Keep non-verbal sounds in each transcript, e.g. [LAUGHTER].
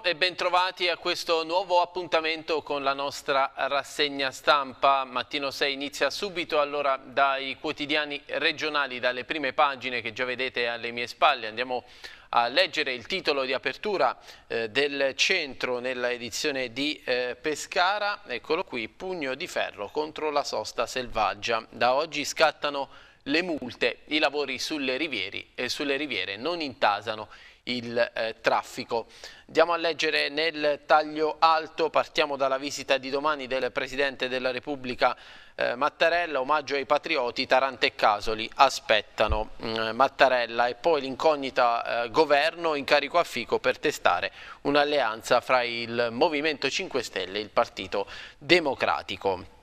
buongiorno e bentrovati a questo nuovo appuntamento con la nostra rassegna stampa. Mattino 6 inizia subito allora dai quotidiani regionali, dalle prime pagine che già vedete alle mie spalle. Andiamo a leggere il titolo di apertura eh, del centro nella edizione di eh, Pescara. Eccolo qui, pugno di ferro contro la sosta selvaggia. Da oggi scattano le multe, i lavori sulle riviere, eh, sulle riviere non intasano il eh, traffico. Andiamo a leggere nel taglio alto, partiamo dalla visita di domani del Presidente della Repubblica eh, Mattarella, omaggio ai patrioti, Tarante e Casoli aspettano eh, Mattarella e poi l'incognita eh, governo in carico a Fico per testare un'alleanza fra il Movimento 5 Stelle e il Partito Democratico.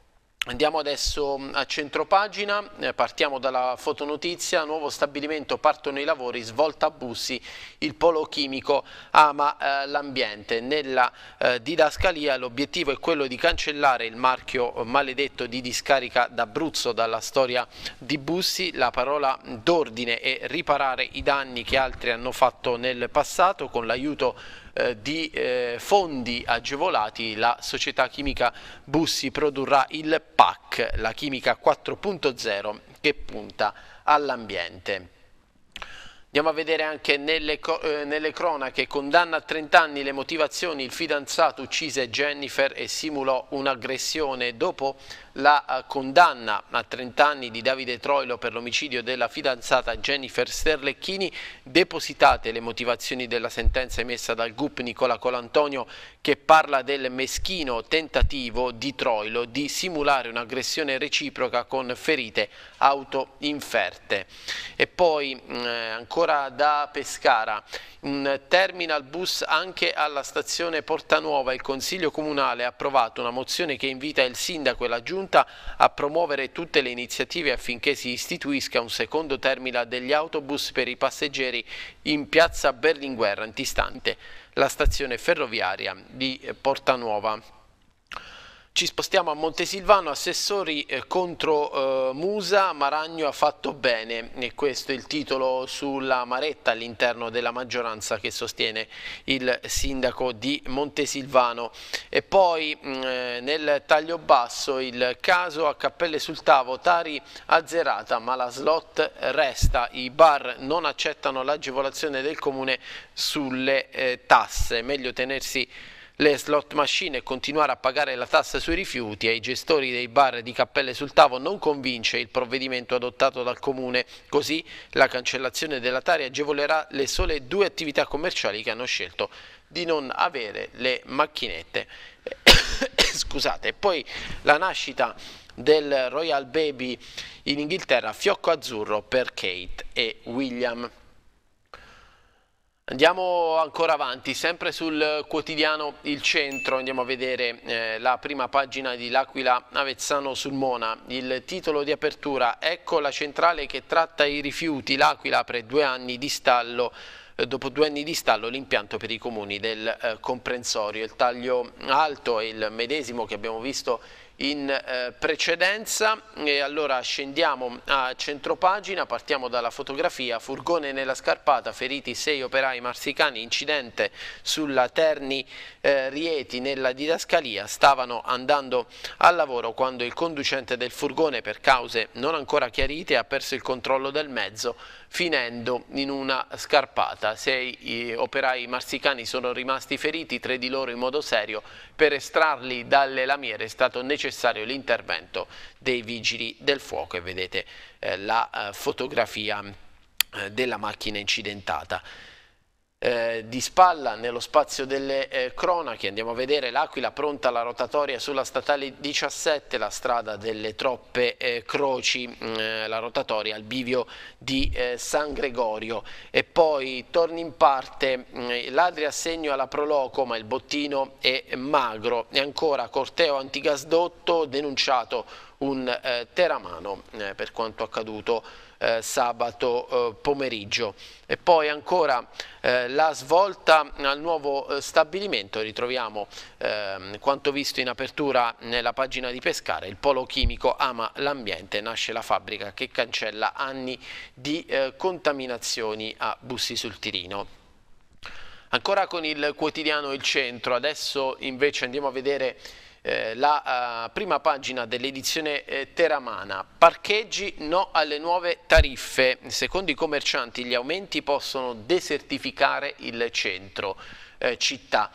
Andiamo adesso mm, a centropagina, eh, partiamo dalla fotonotizia, nuovo stabilimento, partono i lavori, svolta a Bussi, il polo chimico ama eh, l'ambiente. Nella eh, didascalia l'obiettivo è quello di cancellare il marchio eh, maledetto di discarica d'Abruzzo dalla storia di Bussi, la parola d'ordine è riparare i danni che altri hanno fatto nel passato con l'aiuto eh, di eh, fondi agevolati, la società chimica Bussi produrrà il PAC, la chimica 4.0 che punta all'ambiente. Andiamo a vedere anche nelle, eh, nelle cronache, condanna a 30 anni le motivazioni, il fidanzato uccise Jennifer e simulò un'aggressione dopo la eh, condanna a 30 anni di Davide Troilo per l'omicidio della fidanzata Jennifer Sterlecchini, depositate le motivazioni della sentenza emessa dal GUP Nicola Colantonio che parla del meschino tentativo di Troilo di simulare un'aggressione reciproca con ferite autoinferte. E poi mm, eh, ancora ancora da Pescara, un terminal bus anche alla stazione Portanuova. Il Consiglio Comunale ha approvato una mozione che invita il Sindaco e la Giunta a promuovere tutte le iniziative affinché si istituisca un secondo terminal degli autobus per i passeggeri in piazza Berlinguer antistante la stazione ferroviaria di Portanuova. Ci spostiamo a Montesilvano, assessori eh, contro eh, Musa, Maragno ha fatto bene e questo è il titolo sulla maretta all'interno della maggioranza che sostiene il sindaco di Montesilvano. E poi mh, mm, eh, nel taglio basso il caso a cappelle sul tavo, Tari azzerata ma la slot resta, i bar non accettano l'agevolazione del comune sulle eh, tasse, meglio tenersi le slot machine e continuare a pagare la tassa sui rifiuti ai gestori dei bar di cappelle sul tavolo non convince il provvedimento adottato dal Comune, così la cancellazione della Tari agevolerà le sole due attività commerciali che hanno scelto di non avere le macchinette. [COUGHS] Scusate, poi la nascita del Royal Baby in Inghilterra, fiocco azzurro per Kate e William. Andiamo ancora avanti, sempre sul quotidiano Il Centro, andiamo a vedere eh, la prima pagina di L'Aquila Avezzano sul Mona. Il titolo di apertura, ecco la centrale che tratta i rifiuti, L'Aquila apre due anni di stallo eh, dopo due anni di stallo l'impianto per i comuni del eh, comprensorio. Il taglio alto è il medesimo che abbiamo visto in eh, precedenza e allora scendiamo a centropagina, partiamo dalla fotografia, furgone nella scarpata, feriti sei operai marsicani, incidente sulla Terni eh, Rieti nella didascalia, stavano andando al lavoro quando il conducente del furgone per cause non ancora chiarite ha perso il controllo del mezzo finendo in una scarpata. Sei operai marsicani sono rimasti feriti, tre di loro in modo serio. Per estrarli dalle lamiere è stato necessario l'intervento dei vigili del fuoco e vedete eh, la eh, fotografia eh, della macchina incidentata eh, di spalla nello spazio delle eh, cronache, andiamo a vedere l'Aquila pronta alla rotatoria sulla statale 17, la strada delle troppe eh, croci, mm, eh, la rotatoria al bivio di eh, San Gregorio e poi torni in parte mm, ladri a segno alla Proloco ma il bottino è magro e ancora corteo antigasdotto denunciato un eh, teramano per quanto accaduto eh, sabato eh, pomeriggio. E poi ancora eh, la svolta al nuovo eh, stabilimento, ritroviamo ehm, quanto visto in apertura nella pagina di Pescare, il polo chimico ama l'ambiente, nasce la fabbrica che cancella anni di eh, contaminazioni a Bussi sul Tirino. Ancora con il quotidiano Il Centro, adesso invece andiamo a vedere eh, la uh, prima pagina dell'edizione eh, Teramana. Parcheggi no alle nuove tariffe. Secondo i commercianti gli aumenti possono desertificare il centro eh, città.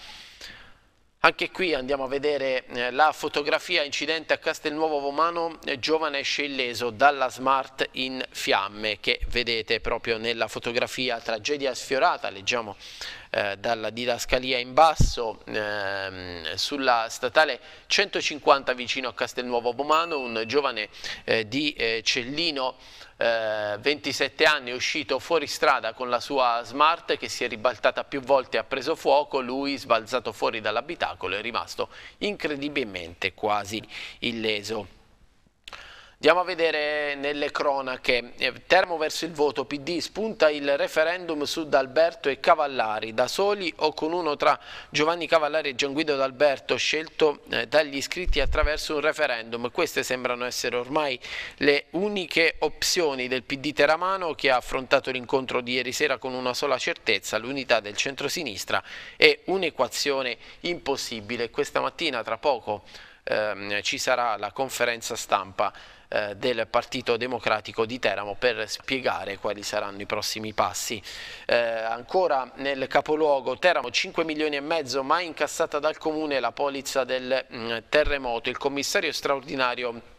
Anche qui andiamo a vedere eh, la fotografia incidente a Castelnuovo Vomano, eh, giovane scellese dalla Smart in fiamme che vedete proprio nella fotografia tragedia sfiorata, leggiamo eh, dalla didascalia in basso ehm, sulla statale 150 vicino a Castelnuovo Bomano, un giovane eh, di eh, Cellino eh, 27 anni è uscito fuori strada con la sua Smart che si è ribaltata più volte e ha preso fuoco, lui sbalzato fuori dall'abitacolo è rimasto incredibilmente quasi illeso. Andiamo a vedere nelle cronache. Eh, termo verso il voto, PD spunta il referendum su D'Alberto e Cavallari. Da soli o con uno tra Giovanni Cavallari e Gianguido D'Alberto scelto eh, dagli iscritti attraverso un referendum. Queste sembrano essere ormai le uniche opzioni del PD Teramano che ha affrontato l'incontro di ieri sera con una sola certezza, l'unità del centrosinistra e un'equazione impossibile. Questa mattina tra poco ehm, ci sarà la conferenza stampa eh, del Partito Democratico di Teramo per spiegare quali saranno i prossimi passi. Eh, ancora nel capoluogo Teramo 5 milioni e mezzo mai incassata dal Comune la polizza del mh, mm, terremoto. Il commissario straordinario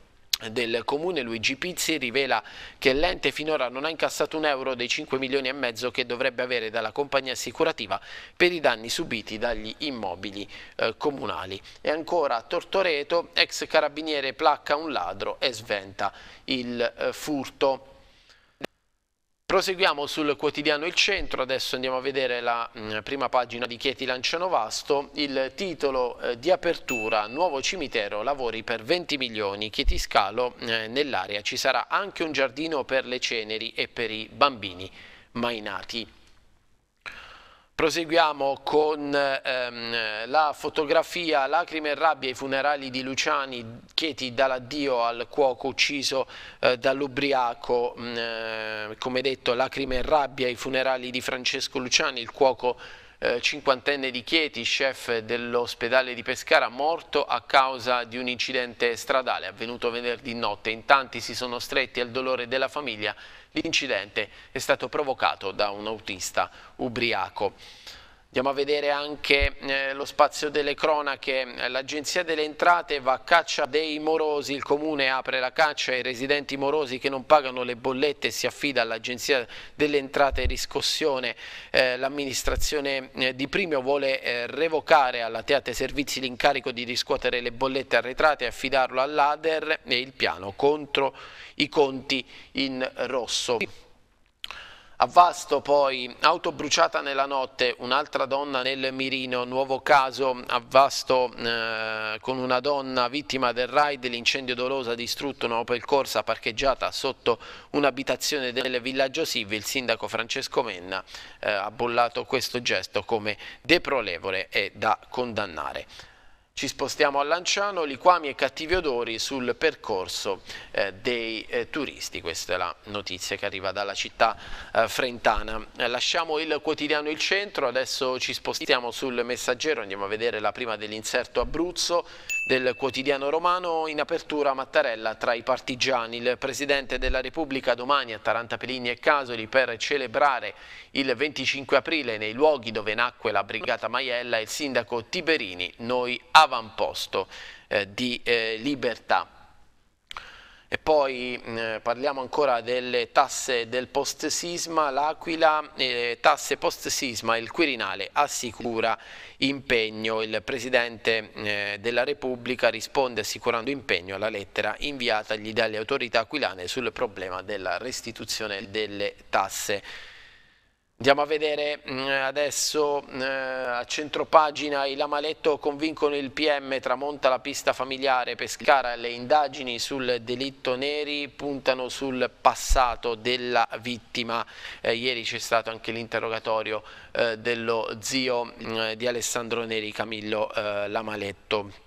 del comune Luigi Pizzi rivela che l'ente finora non ha incassato un euro dei 5 milioni e mezzo che dovrebbe avere dalla compagnia assicurativa per i danni subiti dagli immobili eh, comunali. E ancora a Tortoreto, ex carabiniere placca un ladro e sventa il eh, furto. Proseguiamo sul quotidiano Il Centro, adesso andiamo a vedere la mm, prima pagina di Chieti Lanciano-Vasto, il titolo eh, di apertura, nuovo cimitero, lavori per 20 milioni, Chieti Scalo eh, nell'area, ci sarà anche un giardino per le ceneri e per i bambini mai nati. Proseguiamo con ehm, la fotografia Lacrime e rabbia ai funerali di Luciani, Chieti dà l'addio al cuoco ucciso eh, dall'ubriaco, mm, eh, come detto Lacrime e rabbia ai funerali di Francesco Luciani, il cuoco eh, cinquantenne di Chieti, chef dell'ospedale di Pescara, morto a causa di un incidente stradale avvenuto venerdì notte. In tanti si sono stretti al dolore della famiglia L'incidente è stato provocato da un autista ubriaco. Andiamo a vedere anche eh, lo spazio delle cronache, l'agenzia delle entrate va a caccia dei morosi, il comune apre la caccia ai residenti morosi che non pagano le bollette e si affida all'agenzia delle entrate e riscossione, eh, l'amministrazione eh, di Primio vuole eh, revocare alla Teate Servizi l'incarico di riscuotere le bollette arretrate e affidarlo all'ADER e il piano contro i conti in rosso. A Vasto poi, auto bruciata nella notte, un'altra donna nel mirino, nuovo caso a Vasto eh, con una donna vittima del raid, l'incendio dolosa distrutto un'Opel Corsa parcheggiata sotto un'abitazione del villaggio Sivi, il sindaco Francesco Menna eh, ha bollato questo gesto come deprolevole e da condannare. Ci spostiamo a Lanciano, liquami e cattivi odori sul percorso eh, dei eh, turisti. Questa è la notizia che arriva dalla città eh, frentana. Eh, lasciamo il quotidiano Il Centro, adesso ci spostiamo sul Messaggero, andiamo a vedere la prima dell'inserto Abruzzo. Del quotidiano romano in apertura Mattarella tra i partigiani. Il Presidente della Repubblica domani a Taranta Pelini e Casoli per celebrare il 25 aprile nei luoghi dove nacque la Brigata Maiella e il Sindaco Tiberini, noi avamposto eh, di eh, libertà. E poi eh, parliamo ancora delle tasse del post sisma, l'Aquila, eh, tasse post sisma, il Quirinale assicura impegno, il Presidente eh, della Repubblica risponde assicurando impegno alla lettera inviatagli dalle autorità aquilane sul problema della restituzione delle tasse. Andiamo a vedere mm, adesso mm, eh, a centro pagina i Lamaletto convincono il PM, tramonta la pista familiare Pescara, le indagini sul delitto Neri puntano sul passato della vittima. Eh, ieri c'è stato anche l'interrogatorio eh, dello zio mm, di Alessandro Neri, Camillo eh, Lamaletto.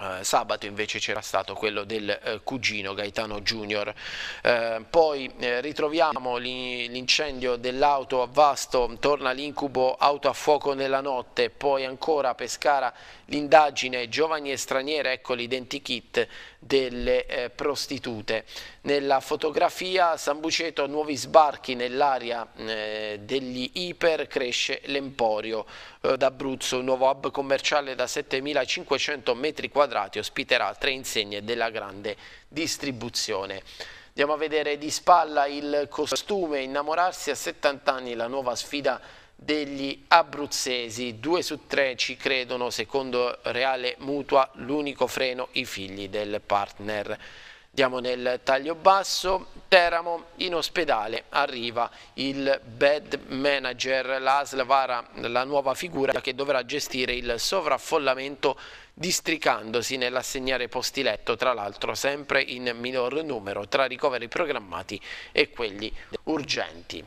Eh, sabato invece c'era stato quello del uh, cugino Gaetano Junior. Uh, poi ritroviamo l'incendio dell'auto a Vasto, torna l'incubo auto a fuoco nella notte, poi ancora Pescara l'indagine giovani e straniere, ecco l'identikit delle eh, prostitute. Nella fotografia San Buceto nuovi sbarchi nell'area eh, degli iper, cresce l'Emporio eh, d'Abruzzo, un nuovo hub commerciale da 7.500 metri quadrati, ospiterà tre insegne della grande distribuzione. Andiamo a vedere di spalla il costume, innamorarsi a 70 anni, la nuova sfida degli abruzzesi, due su tre ci credono, secondo Reale Mutua, l'unico freno i figli del partner. Diamo nel taglio basso, Teramo in ospedale, arriva il bed manager, l'ASL vara la nuova figura che dovrà gestire il sovraffollamento districandosi nell'assegnare posti letto, tra l'altro sempre in minor numero tra ricoveri programmati e quelli urgenti.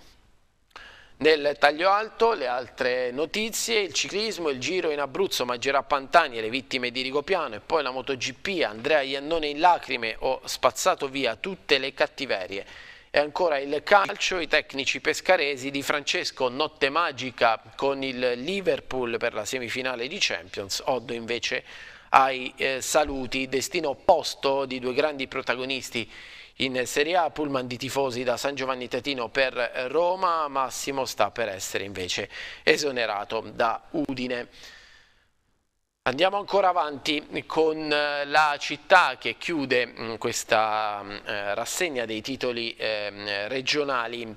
Nel taglio alto le altre notizie, il ciclismo, il giro in Abruzzo, Maggerà Pantani e le vittime di Rigopiano e poi la MotoGP, Andrea Iannone in lacrime, ho spazzato via tutte le cattiverie. E ancora il calcio, i tecnici pescaresi di Francesco, notte magica con il Liverpool per la semifinale di Champions, Oddo invece ai eh, saluti, destino opposto di due grandi protagonisti in Serie A, pullman di tifosi da San Giovanni Tetino per Roma, Massimo sta per essere invece esonerato da Udine. Andiamo ancora avanti con eh, la città che chiude mm, questa mm, eh, rassegna dei titoli ehm, regionali.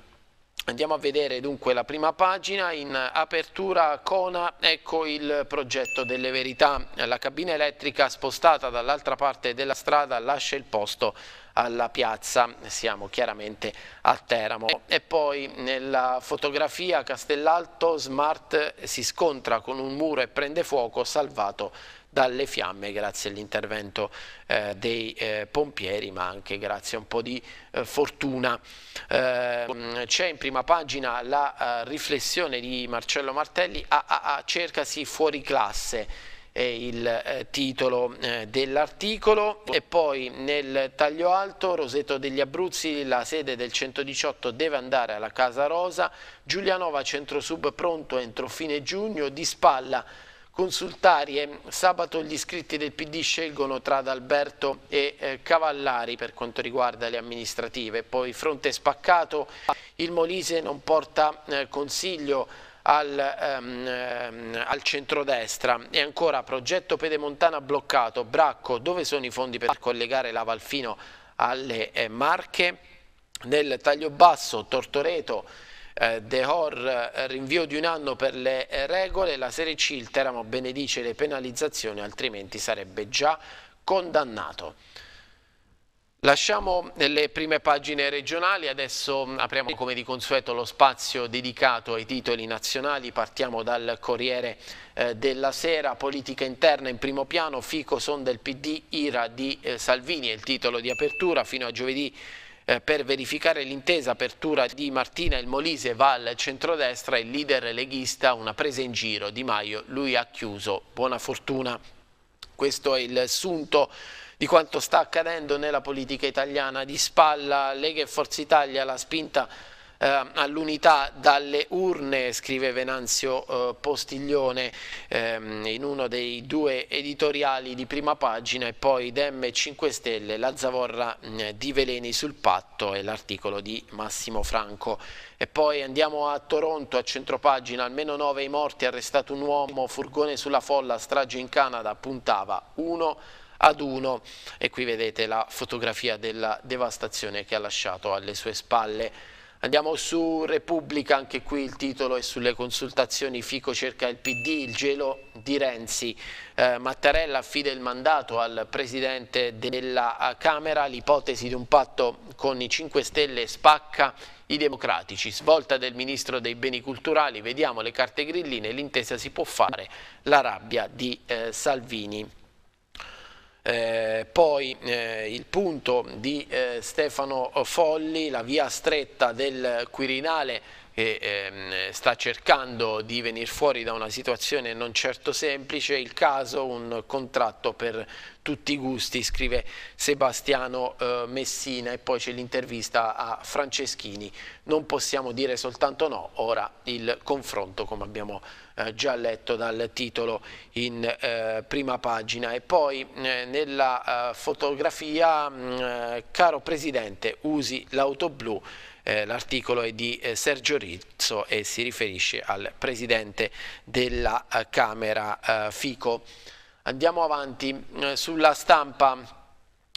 Andiamo a vedere dunque la prima pagina, in apertura Cona, ecco il progetto delle verità, la cabina elettrica spostata dall'altra parte della strada lascia il posto alla piazza, siamo chiaramente a Teramo. E poi nella fotografia Castellalto Smart si scontra con un muro e prende fuoco, salvato dalle fiamme grazie all'intervento eh, dei eh, pompieri ma anche grazie a un po' di eh, fortuna. Eh, c'è in prima pagina la eh, riflessione di Marcello Martelli, a, a, a cercasi fuori classe è il eh, titolo eh, dell'articolo e poi nel taglio alto Roseto degli Abruzzi la sede del 118 deve andare alla Casa Rosa Giulianova Centro Sub pronto entro fine giugno di spalla consultarie sabato gli iscritti del PD scelgono tra D'Alberto e eh, Cavallari per quanto riguarda le amministrative poi fronte spaccato il Molise non porta consiglio al, ehm, ehm, al centrodestra e ancora progetto Pedemontana bloccato, Bracco, dove sono i fondi per collegare la Valfino alle eh, Marche? Nel taglio basso Tortoreto eh, De Hor eh, rinvio di un anno per le eh, regole, la Serie C il Teramo benedice le penalizzazioni altrimenti sarebbe già condannato. Lasciamo le prime pagine regionali, adesso apriamo come di consueto lo spazio dedicato ai titoli nazionali, partiamo dal Corriere eh, della Sera, politica interna in primo piano, Fico son del PD, Ira di eh, Salvini è il titolo di apertura fino a giovedì eh, per verificare l'intesa apertura di Martina il Molise va al centrodestra, il leader leghista una presa in giro, Di Maio lui ha chiuso, buona fortuna, questo è il sunto di quanto sta accadendo nella politica italiana, di spalla Lega e Forza Italia, la spinta eh, all'unità dalle urne, scrive Venanzio eh, Postiglione ehm, in uno dei due editoriali di prima pagina e poi Dem 5 Stelle, la zavorra mh, mm, di veleni sul patto e l'articolo di Massimo Franco. E poi andiamo a Toronto, a centropagina, almeno nove i morti, arrestato un uomo, furgone sulla folla, strage in Canada, puntava uno ad uno e qui vedete la fotografia della devastazione che ha lasciato alle sue spalle. Andiamo su Repubblica, anche qui il titolo è sulle consultazioni, Fico cerca il PD, il gelo di Renzi, eh, Mattarella affida il mandato al Presidente della eh, Camera, l'ipotesi di un patto con i 5 Stelle spacca i democratici, svolta del Ministro dei Beni Culturali, vediamo le carte grilline, l'intesa si può fare, la rabbia di eh, Salvini. Eh, poi eh, il punto di eh, Stefano Folli, la via stretta del Quirinale che ehm, sta cercando di venire fuori da una situazione non certo semplice, il caso un contratto per tutti i gusti, scrive Sebastiano eh, Messina e poi c'è l'intervista a Franceschini, non possiamo dire soltanto no, ora il confronto come abbiamo eh, già letto dal titolo in eh, prima pagina e poi eh, nella eh, fotografia, mh, mm, eh, caro Presidente usi l'auto blu eh, l'articolo è di eh, Sergio Rizzo e si riferisce al presidente della eh, Camera eh, Fico. Andiamo avanti eh, sulla stampa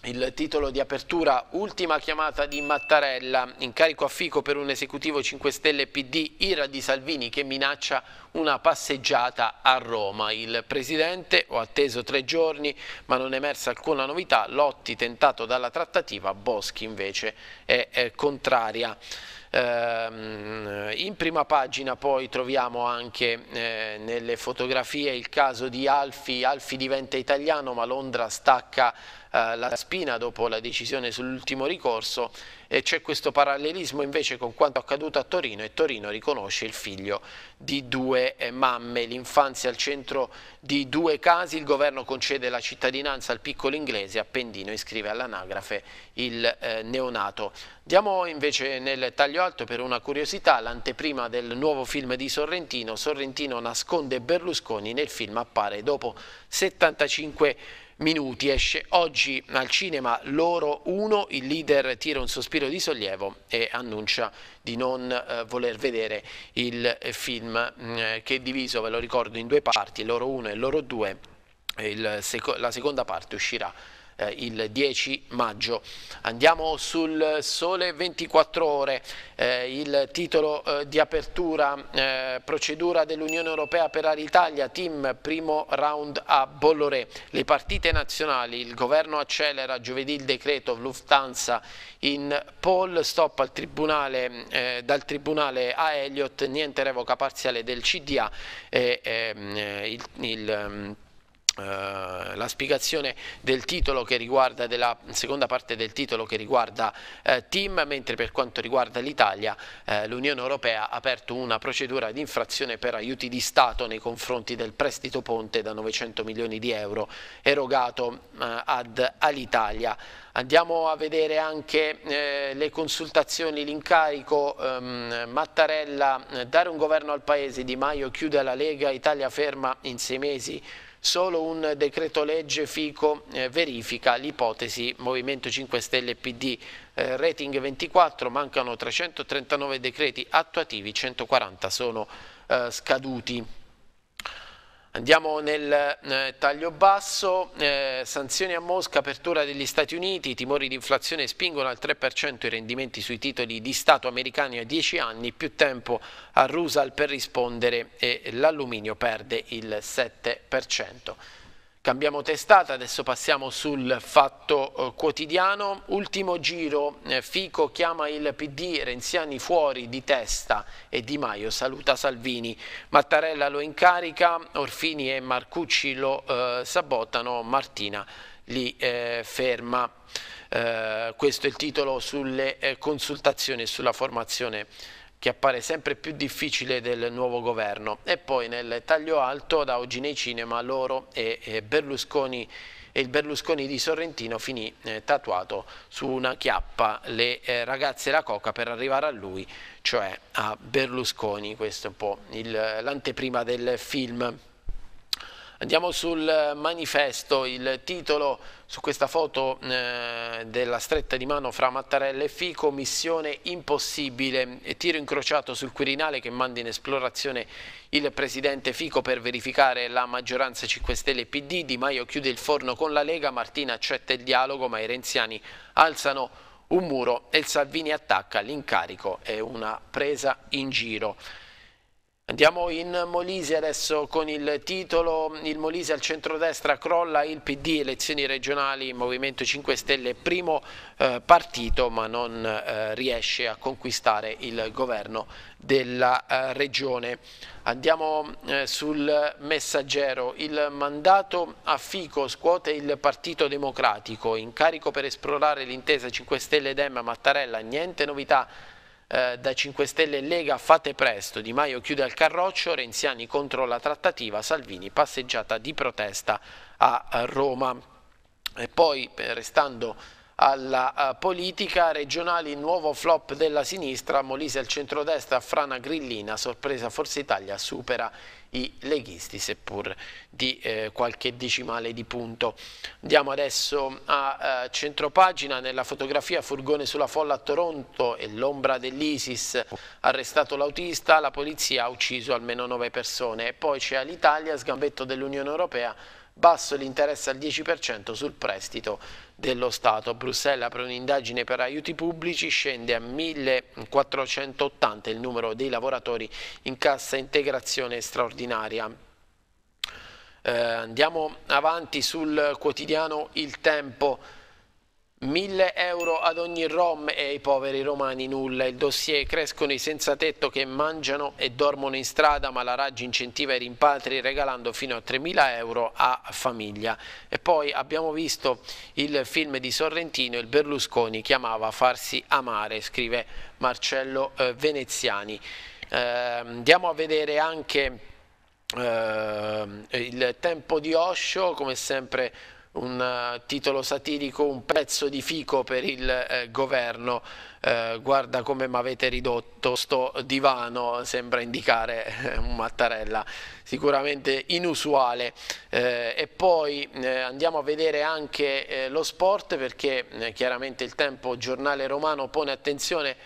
il titolo di apertura, ultima chiamata di Mattarella, incarico a Fico per un esecutivo 5 Stelle PD, ira di Salvini che minaccia una passeggiata a Roma. Il presidente ho atteso tre giorni ma non è emersa alcuna novità, Lotti tentato dalla trattativa, Boschi invece è, è contraria. Ehm, in prima pagina poi troviamo anche eh, nelle fotografie il caso di Alfi, Alfi diventa italiano ma Londra stacca eh, la spina dopo la decisione sull'ultimo ricorso e c'è questo parallelismo invece con quanto accaduto a Torino e Torino riconosce il figlio di due eh, mamme, l'infanzia al centro di due casi, il governo concede la cittadinanza al piccolo inglese, Appendino iscrive all'anagrafe il eh, neonato. Diamo invece nel taglio alto per una curiosità l'anteprima del nuovo film di Sorrentino, Sorrentino nasconde Berlusconi, nel film appare dopo 75 anni minuti. Esce oggi al cinema Loro 1, il leader tira un sospiro di sollievo e annuncia di non eh, voler vedere il film mh, mm, eh, che è diviso, ve lo ricordo, in due parti, Loro 1 e Loro 2. Il, la seconda parte uscirà eh, il 10 maggio. Andiamo sul sole 24 ore, eh, il titolo eh, di apertura, eh, procedura dell'Unione Europea per Aritalia, team primo round a Bolloré, le partite nazionali, il governo accelera giovedì il decreto Lufthansa in poll, stop al tribunale, eh, dal tribunale a Elliott, niente revoca parziale del CDA, ehm, il, il ehm, eh, la spiegazione del titolo che riguarda della seconda parte del titolo che riguarda uh, team mentre per quanto riguarda l'Italia uh, l'Unione Europea ha aperto una procedura di infrazione per aiuti di Stato nei confronti del prestito ponte da 900 milioni di euro erogato ad Alitalia Andiamo a vedere anche eh, le consultazioni, l'incarico ehm, Mattarella, dare un governo al Paese, Di Maio chiude la Lega, Italia ferma in sei mesi solo un decreto legge Fico eh, verifica l'ipotesi Movimento 5 Stelle PD eh, rating 24, mancano 339 decreti attuativi, 140 sono eh, scaduti. Andiamo nel eh, taglio basso, eh, sanzioni a Mosca, apertura degli Stati Uniti, i timori di inflazione spingono al 3% i rendimenti sui titoli di Stato americani a 10 anni, più tempo a Rusal per rispondere e l'alluminio perde il 7%. Cambiamo testata, adesso passiamo sul fatto eh, quotidiano. Ultimo giro, eh, Fico chiama il PD, Renziani fuori di testa e Di Maio saluta Salvini. Mattarella lo incarica, Orfini e Marcucci lo eh, sabotano, Martina li eh, ferma. Eh, questo è il titolo sulle eh, consultazioni e sulla formazione che appare sempre più difficile del nuovo governo. E poi nel taglio alto da oggi nei cinema loro e, Berlusconi e il Berlusconi di Sorrentino finì eh, tatuato su una chiappa le eh, ragazze e la coca per arrivare a lui, cioè a Berlusconi, questo è un po' l'anteprima del film. Andiamo sul manifesto, il titolo su questa foto eh, della stretta di mano fra Mattarella e Fico, missione impossibile, tiro incrociato sul Quirinale che manda in esplorazione il presidente Fico per verificare la maggioranza 5 Stelle e PD, Di Maio chiude il forno con la Lega, Martina accetta il dialogo ma i renziani alzano un muro e il Salvini attacca, l'incarico è una presa in giro. Andiamo in Molise adesso con il titolo Il Molise al centrodestra crolla il PD, elezioni regionali, Movimento 5 Stelle, primo eh, partito ma non eh, riesce a conquistare il governo della eh, regione. Andiamo eh, sul messaggero, il mandato a Fico scuote il Partito Democratico, incarico per esplorare l'intesa 5 Stelle ed Mattarella, niente novità eh, da 5 Stelle e Lega fate presto, Di Maio chiude al carroccio, Renziani contro la trattativa, Salvini passeggiata di protesta a eh, Roma. E poi eh, restando alla politica regionali, nuovo flop della sinistra, Molise al centrodestra, Frana Grillina, sorpresa Forza Italia supera i leghisti, seppur di eh, qualche decimale di punto. Andiamo adesso a eh, centropagina, nella fotografia furgone sulla folla a Toronto e l'ombra dell'Isis, arrestato l'autista, la polizia ha ucciso almeno nove persone. E poi c'è l'Italia, sgambetto dell'Unione Europea, basso l'interesse al 10% sul prestito dello Stato. Bruxelles apre un'indagine per aiuti pubblici, scende a 1480 il numero dei lavoratori in cassa integrazione straordinaria. Eh, andiamo avanti sul quotidiano Il Tempo. 1000 euro ad ogni rom e ai poveri romani nulla. Il dossier crescono i senza tetto che mangiano e dormono in strada, ma la Raggi incentiva i rimpatri regalando fino a 3000 euro a famiglia. E poi abbiamo visto il film di Sorrentino, il Berlusconi chiamava Farsi amare, scrive Marcello eh, Veneziani. Eh, andiamo a vedere anche eh, il tempo di Osho, come sempre un eh, titolo satirico, un pezzo di fico per il eh, governo, eh, guarda come mi avete ridotto sto divano, sembra indicare eh, un Mattarella, sicuramente inusuale. Eh, e poi andiamo a vedere anche lo sport perché chiaramente il tempo giornale romano pone attenzione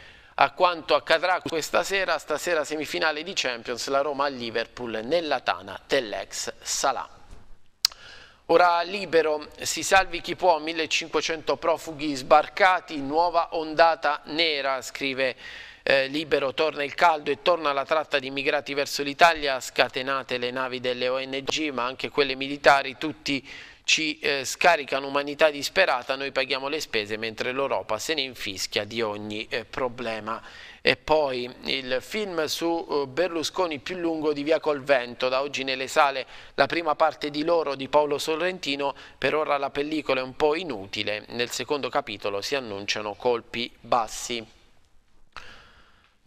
a quanto accadrà questa sera, stasera semifinale di Champions, la Roma al Liverpool nella tana dell'ex Salah. Ora libero, si salvi chi può, 1500 profughi sbarcati, nuova ondata nera, scrive eh, libero torna il caldo e torna la tratta di immigrati verso l'Italia, scatenate le navi delle ONG ma anche quelle militari, tutti ci eh, scaricano umanità disperata, noi paghiamo le spese mentre l'Europa se ne infischia di ogni eh, problema. E poi il film su eh, Berlusconi più lungo di Via Col Vento, da oggi nelle sale la prima parte di loro di Paolo Sorrentino, per ora la pellicola è un po' inutile, nel secondo capitolo si annunciano colpi bassi.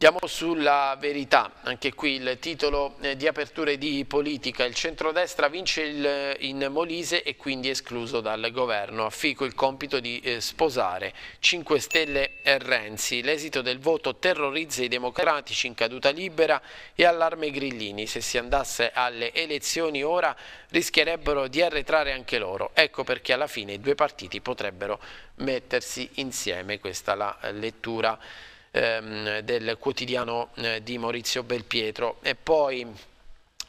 Andiamo sulla verità, anche qui il titolo eh, di apertura di politica. Il centrodestra vince il, eh, in Molise e quindi escluso dal governo. A Fico il compito di eh, sposare 5 Stelle e Renzi. L'esito del voto terrorizza i democratici in caduta libera e allarme Grillini. Se si andasse alle elezioni ora rischierebbero di arretrare anche loro. Ecco perché alla fine i due partiti potrebbero mettersi insieme. Questa la eh, lettura ehm, del quotidiano eh, di Maurizio Belpietro. E poi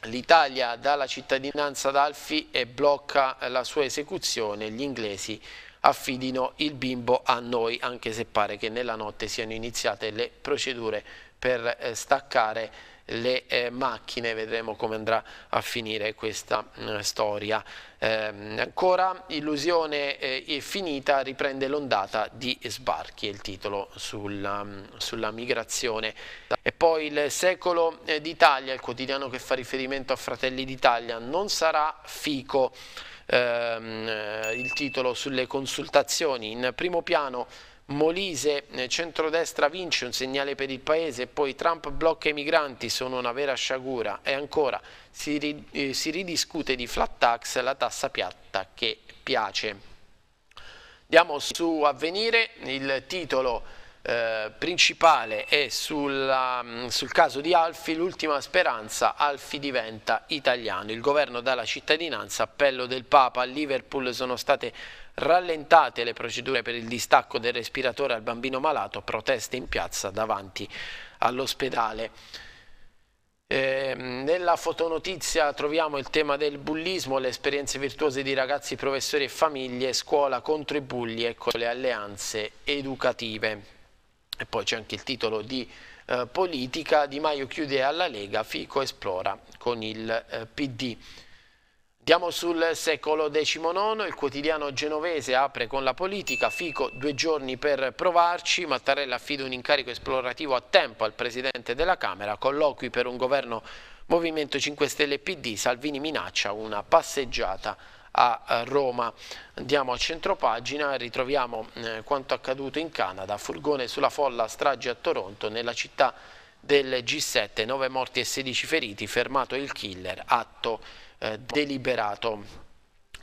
l'Italia dà la cittadinanza ad Alfi e blocca la sua esecuzione, gli inglesi affidino il bimbo a noi, anche se pare che nella notte siano iniziate le procedure per eh, staccare le eh, macchine, vedremo come andrà a finire questa mh, mm, storia. Ehm, ancora illusione eh, finita, riprende l'ondata di sbarchi, è il titolo sulla, mm, sulla migrazione. E poi il secolo eh, d'Italia, il quotidiano che fa riferimento a Fratelli d'Italia, non sarà fico. Ehm, eh, il titolo sulle consultazioni in primo piano Molise, eh, centrodestra vince, un segnale per il paese, poi Trump blocca i migranti, sono una vera sciagura e ancora si, ri, eh, si ridiscute di flat tax, la tassa piatta che piace. Andiamo su Avvenire, il titolo eh, principale è sulla, mm, sul caso di Alfi, l'ultima speranza, Alfi diventa italiano. Il governo dà la cittadinanza, appello del Papa, a Liverpool sono state rallentate le procedure per il distacco del respiratore al bambino malato, proteste in piazza davanti all'ospedale. Eh, nella fotonotizia troviamo il tema del bullismo, le esperienze virtuose di ragazzi, professori e famiglie, scuola contro i bulli e le alleanze educative. E poi c'è anche il titolo di eh, politica, Di Maio chiude alla Lega, Fico esplora con il eh, PD. Andiamo sul secolo XIX, il quotidiano genovese apre con la politica, Fico due giorni per provarci, Mattarella affida un incarico esplorativo a tempo al Presidente della Camera, colloqui per un governo Movimento 5 Stelle PD, Salvini minaccia una passeggiata a eh, Roma. Andiamo a centropagina, ritroviamo eh, quanto accaduto in Canada, furgone sulla folla strage a Toronto, nella città del G7, 9 morti e 16 feriti, fermato il killer, atto eh, deliberato.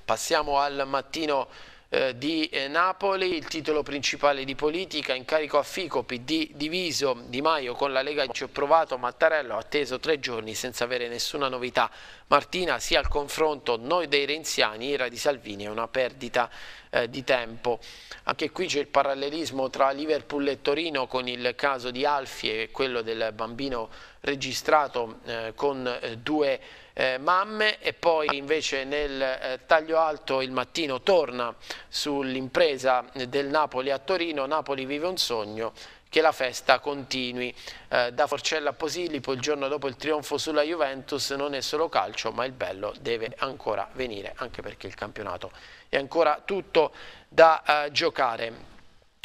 Passiamo al mattino eh, di eh, Napoli, il titolo principale di politica, incarico a Fico, PD diviso, Di Maio con la Lega ci ho provato, Mattarello ha atteso tre giorni senza avere nessuna novità, Martina sia al confronto noi dei renziani, era di Salvini è una perdita eh, di tempo. Anche qui c'è il parallelismo tra Liverpool e Torino con il caso di Alfie e quello del bambino registrato eh, con eh, due eh, mamme e poi invece nel eh, taglio alto il mattino torna sull'impresa del Napoli a Torino, Napoli vive un sogno che la festa continui. Eh, da Forcella a Posillipo il giorno dopo il trionfo sulla Juventus non è solo calcio ma il bello deve ancora venire anche perché il campionato è ancora tutto da eh, giocare.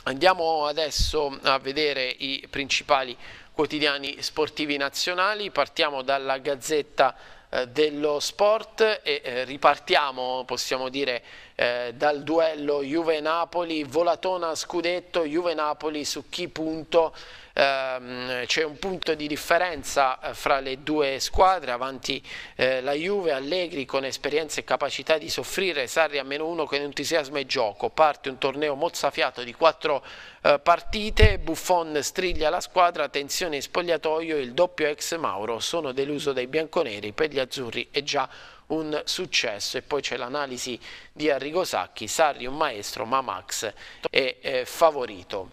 Andiamo adesso a vedere i principali quotidiani sportivi nazionali, partiamo dalla Gazzetta eh, dello sport e eh, ripartiamo, possiamo dire, eh, dal duello Juve-Napoli, volatona scudetto, Juve-Napoli su chi punto, ehm, c'è un punto di differenza eh, fra le due squadre, avanti eh, la Juve, Allegri con esperienza e capacità di soffrire, Sarri a meno uno con entusiasmo e gioco, parte un torneo mozzafiato di quattro partite, Buffon striglia la squadra, tensione in spogliatoio, il doppio ex Mauro, sono deluso dai bianconeri, per gli azzurri è già un un successo e poi c'è l'analisi di Arrigo Sacchi, Sarri un maestro ma Max è, favorito.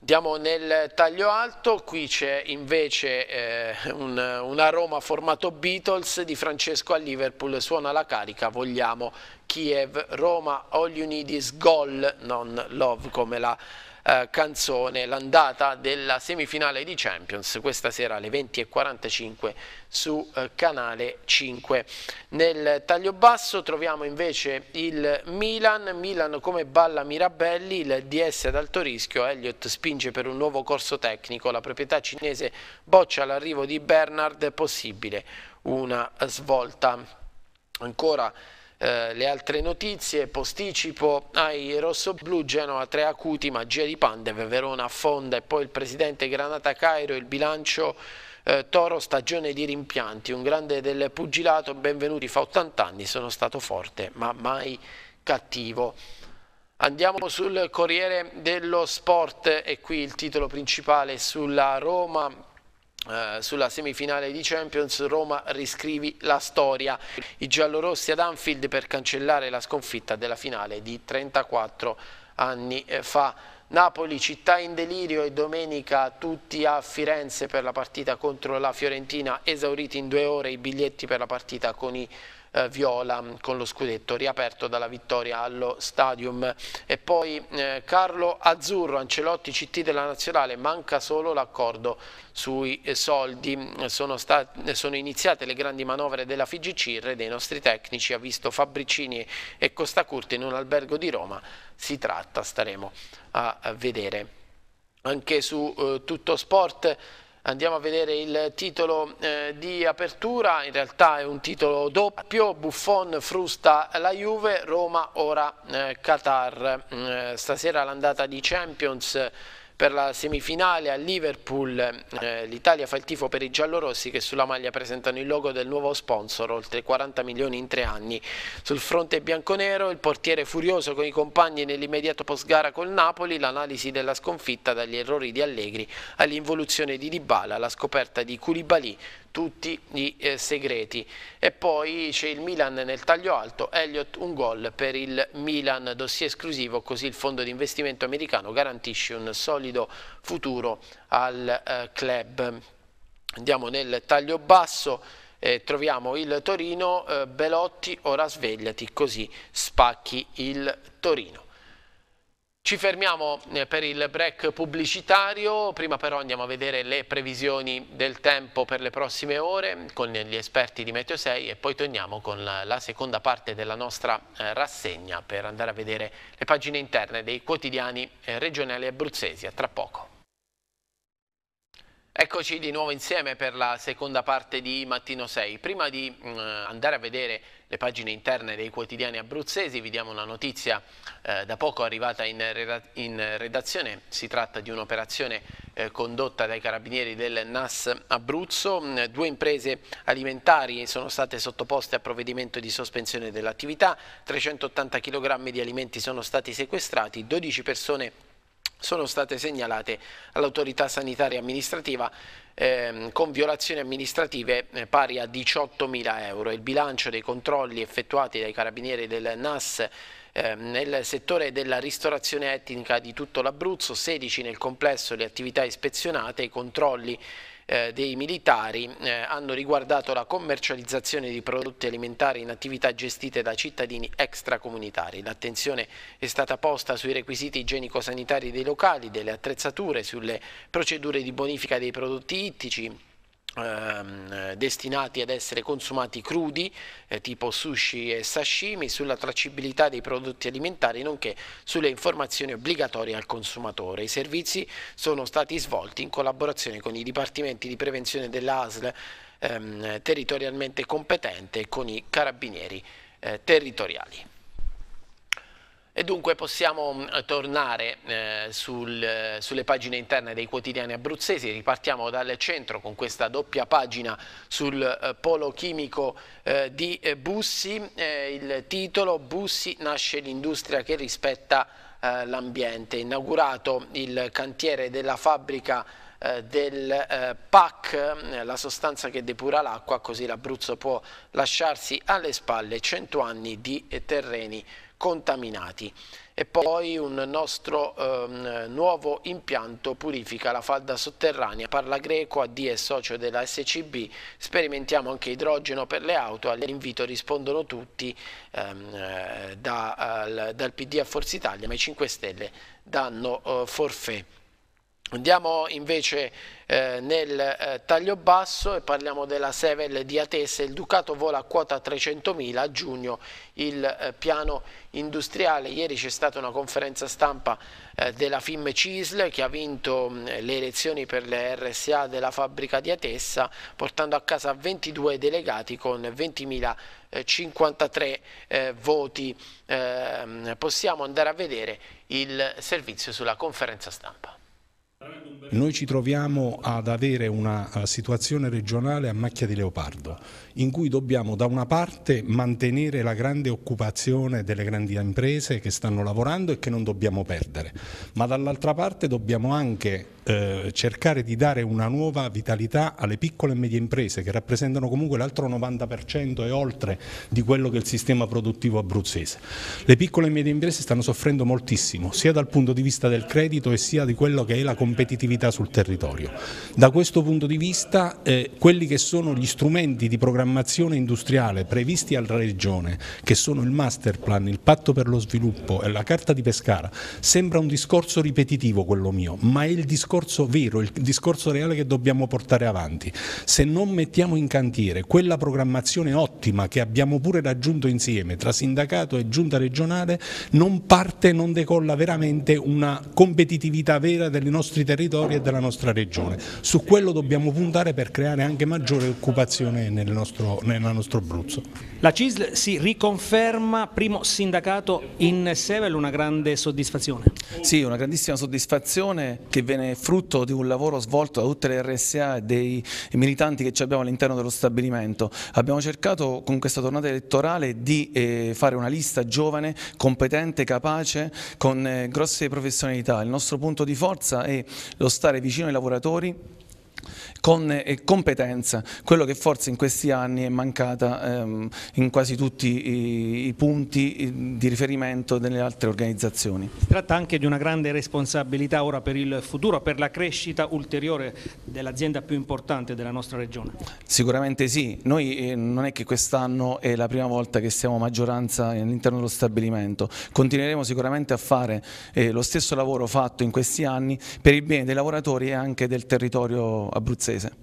Andiamo nel taglio alto, qui c'è invece eh, un, una Roma formato Beatles di Francesco a Liverpool, suona la carica, vogliamo Kiev, Roma, all you need is goal, non love come la eh, canzone l'andata della semifinale di Champions questa sera alle 20.45 su eh, canale 5. Nel taglio basso troviamo invece il Milan, Milan come balla Mirabelli, il DS ad alto rischio, Elliot spinge per un nuovo corso tecnico, la proprietà cinese boccia l'arrivo di Bernard, possibile una svolta. Ancora eh, le altre notizie, posticipo ai rossoblù, Genova 3 acuti, magia di Pandev, Verona affonda e poi il presidente Granata Cairo, il bilancio eh, Toro stagione di rimpianti, un grande del pugilato, benvenuti fa 80 anni, sono stato forte ma mai cattivo. Andiamo sul Corriere dello Sport e qui il titolo principale sulla Roma eh, sulla semifinale di Champions Roma riscrivi la storia i giallorossi ad Anfield per cancellare la sconfitta della finale di 34 anni eh, fa Napoli città in delirio e domenica tutti a Firenze per la partita contro la Fiorentina esauriti in due ore i biglietti per la partita con i eh, viola con lo scudetto riaperto dalla vittoria allo Stadium. E poi eh, Carlo Azzurro, Ancelotti CT della Nazionale, manca solo l'accordo sui eh, soldi. Sono, sono, iniziate le grandi manovre della FIGC, il dei nostri tecnici ha visto Fabricini e Costa Costacurti in un albergo di Roma. Si tratta, staremo a vedere. Anche su eh, Tutto Sport Andiamo a vedere il titolo eh, di apertura, in realtà è un titolo doppio, Buffon frusta la Juve, Roma ora eh, Qatar. Mm, eh, stasera l'andata di Champions per la semifinale a Liverpool eh, l'Italia fa il tifo per i giallorossi che sulla maglia presentano il logo del nuovo sponsor, oltre 40 milioni in tre anni. Sul fronte bianconero il portiere furioso con i compagni nell'immediato post postgara col Napoli, l'analisi della sconfitta dagli errori di Allegri all'involuzione di Dybala, la scoperta di Koulibaly tutti i eh, segreti. E poi c'è il Milan nel taglio alto, Elliott un gol per il Milan, dossier esclusivo, così il fondo di investimento americano garantisce un solido futuro al eh, club. Andiamo nel taglio basso, eh, troviamo il Torino, eh, Belotti ora svegliati così spacchi il Torino. Ci fermiamo eh, per il break pubblicitario, prima però andiamo a vedere le previsioni del tempo per le prossime ore con gli esperti di Meteo 6 e poi torniamo con la seconda parte della nostra eh, rassegna per andare a vedere le pagine interne dei quotidiani eh, regionali abruzzesi. A tra poco. Eccoci di nuovo insieme per la seconda parte di Mattino 6. Prima di mh, mm, andare a vedere le pagine interne dei quotidiani abruzzesi, vi diamo una notizia eh, da poco arrivata in, in, redazione. Si tratta di un'operazione eh, condotta dai carabinieri del NAS Abruzzo. Mm, due imprese alimentari sono state sottoposte a provvedimento di sospensione dell'attività, 380 kg di alimenti sono stati sequestrati, 12 persone sono state segnalate all'autorità sanitaria amministrativa ehm, con violazioni amministrative eh, pari a 18.000 euro. Il bilancio dei controlli effettuati dai carabinieri del NAS ehm, nel settore della ristorazione etnica di tutto l'Abruzzo, 16 nel complesso le attività ispezionate, i controlli eh, dei militari eh, hanno riguardato la commercializzazione di prodotti alimentari in attività gestite da cittadini extracomunitari. L'attenzione è stata posta sui requisiti igienico-sanitari dei locali, delle attrezzature, sulle procedure di bonifica dei prodotti ittici Ehm, destinati ad essere consumati crudi eh, tipo sushi e sashimi sulla tracciabilità dei prodotti alimentari nonché sulle informazioni obbligatorie al consumatore. I servizi sono stati svolti in collaborazione con i dipartimenti di prevenzione dell'ASL ehm, territorialmente competente e con i carabinieri eh, territoriali. E dunque possiamo mm, tornare eh, sul, eh, sulle pagine interne dei quotidiani abruzzesi, ripartiamo dal centro con questa doppia pagina sul eh, polo chimico eh, di eh, Bussi, il titolo Bussi nasce l'industria che rispetta l'ambiente, inaugurato il cantiere della fabbrica del PAC, la sostanza che depura l'acqua, così l'Abruzzo può lasciarsi alle spalle 100 anni di terreni contaminati. E poi un nostro ehm, nuovo impianto purifica la falda sotterranea. Parla Greco, AD è socio della SCB. Sperimentiamo anche idrogeno per le auto. All'invito rispondono tutti ehm, eh, da, al, dal PD a Forza Italia, ma i 5 Stelle danno eh, forfè. Andiamo invece eh, nel eh, taglio basso e parliamo della Sevel di Atese, il Ducato vola a quota 300.000 a giugno il eh, piano industriale, ieri c'è stata una conferenza stampa eh, della FIM CISL che ha vinto mh, mm, le elezioni per le RSA della fabbrica di Atessa portando a casa 22 delegati con 20.053 eh, voti, ehm, possiamo andare a vedere il servizio sulla conferenza stampa. Noi ci troviamo ad avere una eh, situazione regionale a macchia di leopardo, in cui dobbiamo da una parte mantenere la grande occupazione delle grandi imprese che stanno lavorando e che non dobbiamo perdere, ma dall'altra parte dobbiamo anche eh, cercare di dare una nuova vitalità alle piccole e medie imprese che rappresentano comunque l'altro 90% e oltre di quello che è il sistema produttivo abruzzese. Le piccole e medie imprese stanno soffrendo moltissimo sia dal punto di vista del credito e sia di quello che è la competitività sul territorio. Da questo punto di vista eh, quelli che sono gli strumenti di programmazione industriale previsti alla regione che sono il master plan, il patto per lo sviluppo e la carta di Pescara sembra un discorso ripetitivo quello mio ma è il discorso discorso vero, il discorso reale che dobbiamo portare avanti. Se non mettiamo in cantiere quella programmazione ottima che abbiamo pure raggiunto insieme tra sindacato e giunta regionale, non parte, non decolla veramente una competitività vera dei nostri territori e della nostra regione. Su quello dobbiamo puntare per creare anche maggiore occupazione nel nostro, nel nostro Abruzzo. La CISL si riconferma primo sindacato in Sevel, una grande soddisfazione. Sì, una grandissima soddisfazione che viene frutto di un lavoro svolto da tutte le RSA e dei militanti che ci abbiamo all'interno dello stabilimento. Abbiamo cercato con questa tornata elettorale di eh, fare una lista giovane, competente, capace, con eh, grosse professionalità. Il nostro punto di forza è lo stare vicino ai lavoratori con eh, competenza, quello che forse in questi anni è mancata ehm, in quasi tutti i punti eh, di riferimento delle altre organizzazioni. Si tratta anche di una grande responsabilità ora per il futuro, per la crescita ulteriore dell'azienda più importante della nostra regione. Sicuramente sì, noi eh, non è che quest'anno è la prima volta che siamo maggioranza all'interno dello stabilimento, continueremo sicuramente a fare lo stesso lavoro fatto in questi anni per il bene dei lavoratori e anche del territorio abruzzese abruzzese.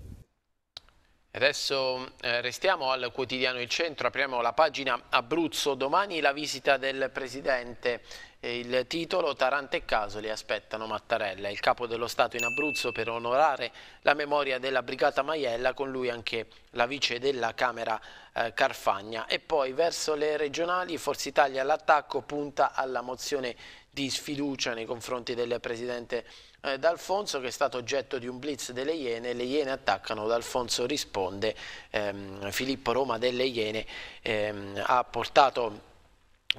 Adesso eh, restiamo al quotidiano Il Centro, apriamo la pagina Abruzzo, domani la visita del Presidente, il titolo Taranto e Casoli aspettano Mattarella, il capo dello Stato in Abruzzo per onorare la memoria della Brigata Maiella, con lui anche la vice della Camera eh, Carfagna e poi verso le regionali Forza Italia all'attacco punta alla mozione di sfiducia nei confronti del Presidente eh, D'Alfonso che è stato oggetto di un blitz delle Iene, le Iene attaccano, D'Alfonso risponde, ehm, Filippo Roma delle Iene ehm, ha portato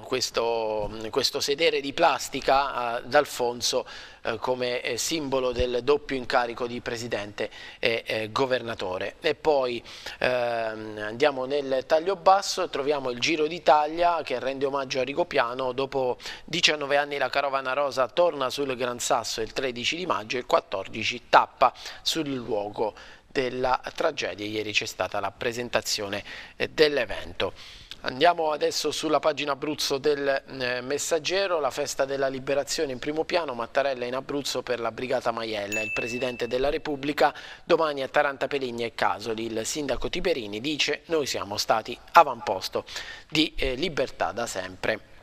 questo, questo sedere di plastica ad eh, Alfonso eh, come eh, simbolo del doppio incarico di presidente e governatore. E poi ehm, andiamo nel taglio basso, troviamo il Giro d'Italia che rende omaggio a Rigopiano, dopo 19 anni la carovana rosa torna sul Gran Sasso il 13 di maggio e il 14 tappa sul luogo della tragedia, ieri c'è stata la presentazione dell'evento. Andiamo adesso sulla pagina Abruzzo del eh, Messaggero, la festa della liberazione in primo piano, Mattarella in Abruzzo per la Brigata Maiella, il Presidente della Repubblica, domani a Taranta Peligna e Casoli, il Sindaco Tiberini dice noi siamo stati avamposto di eh, libertà da sempre.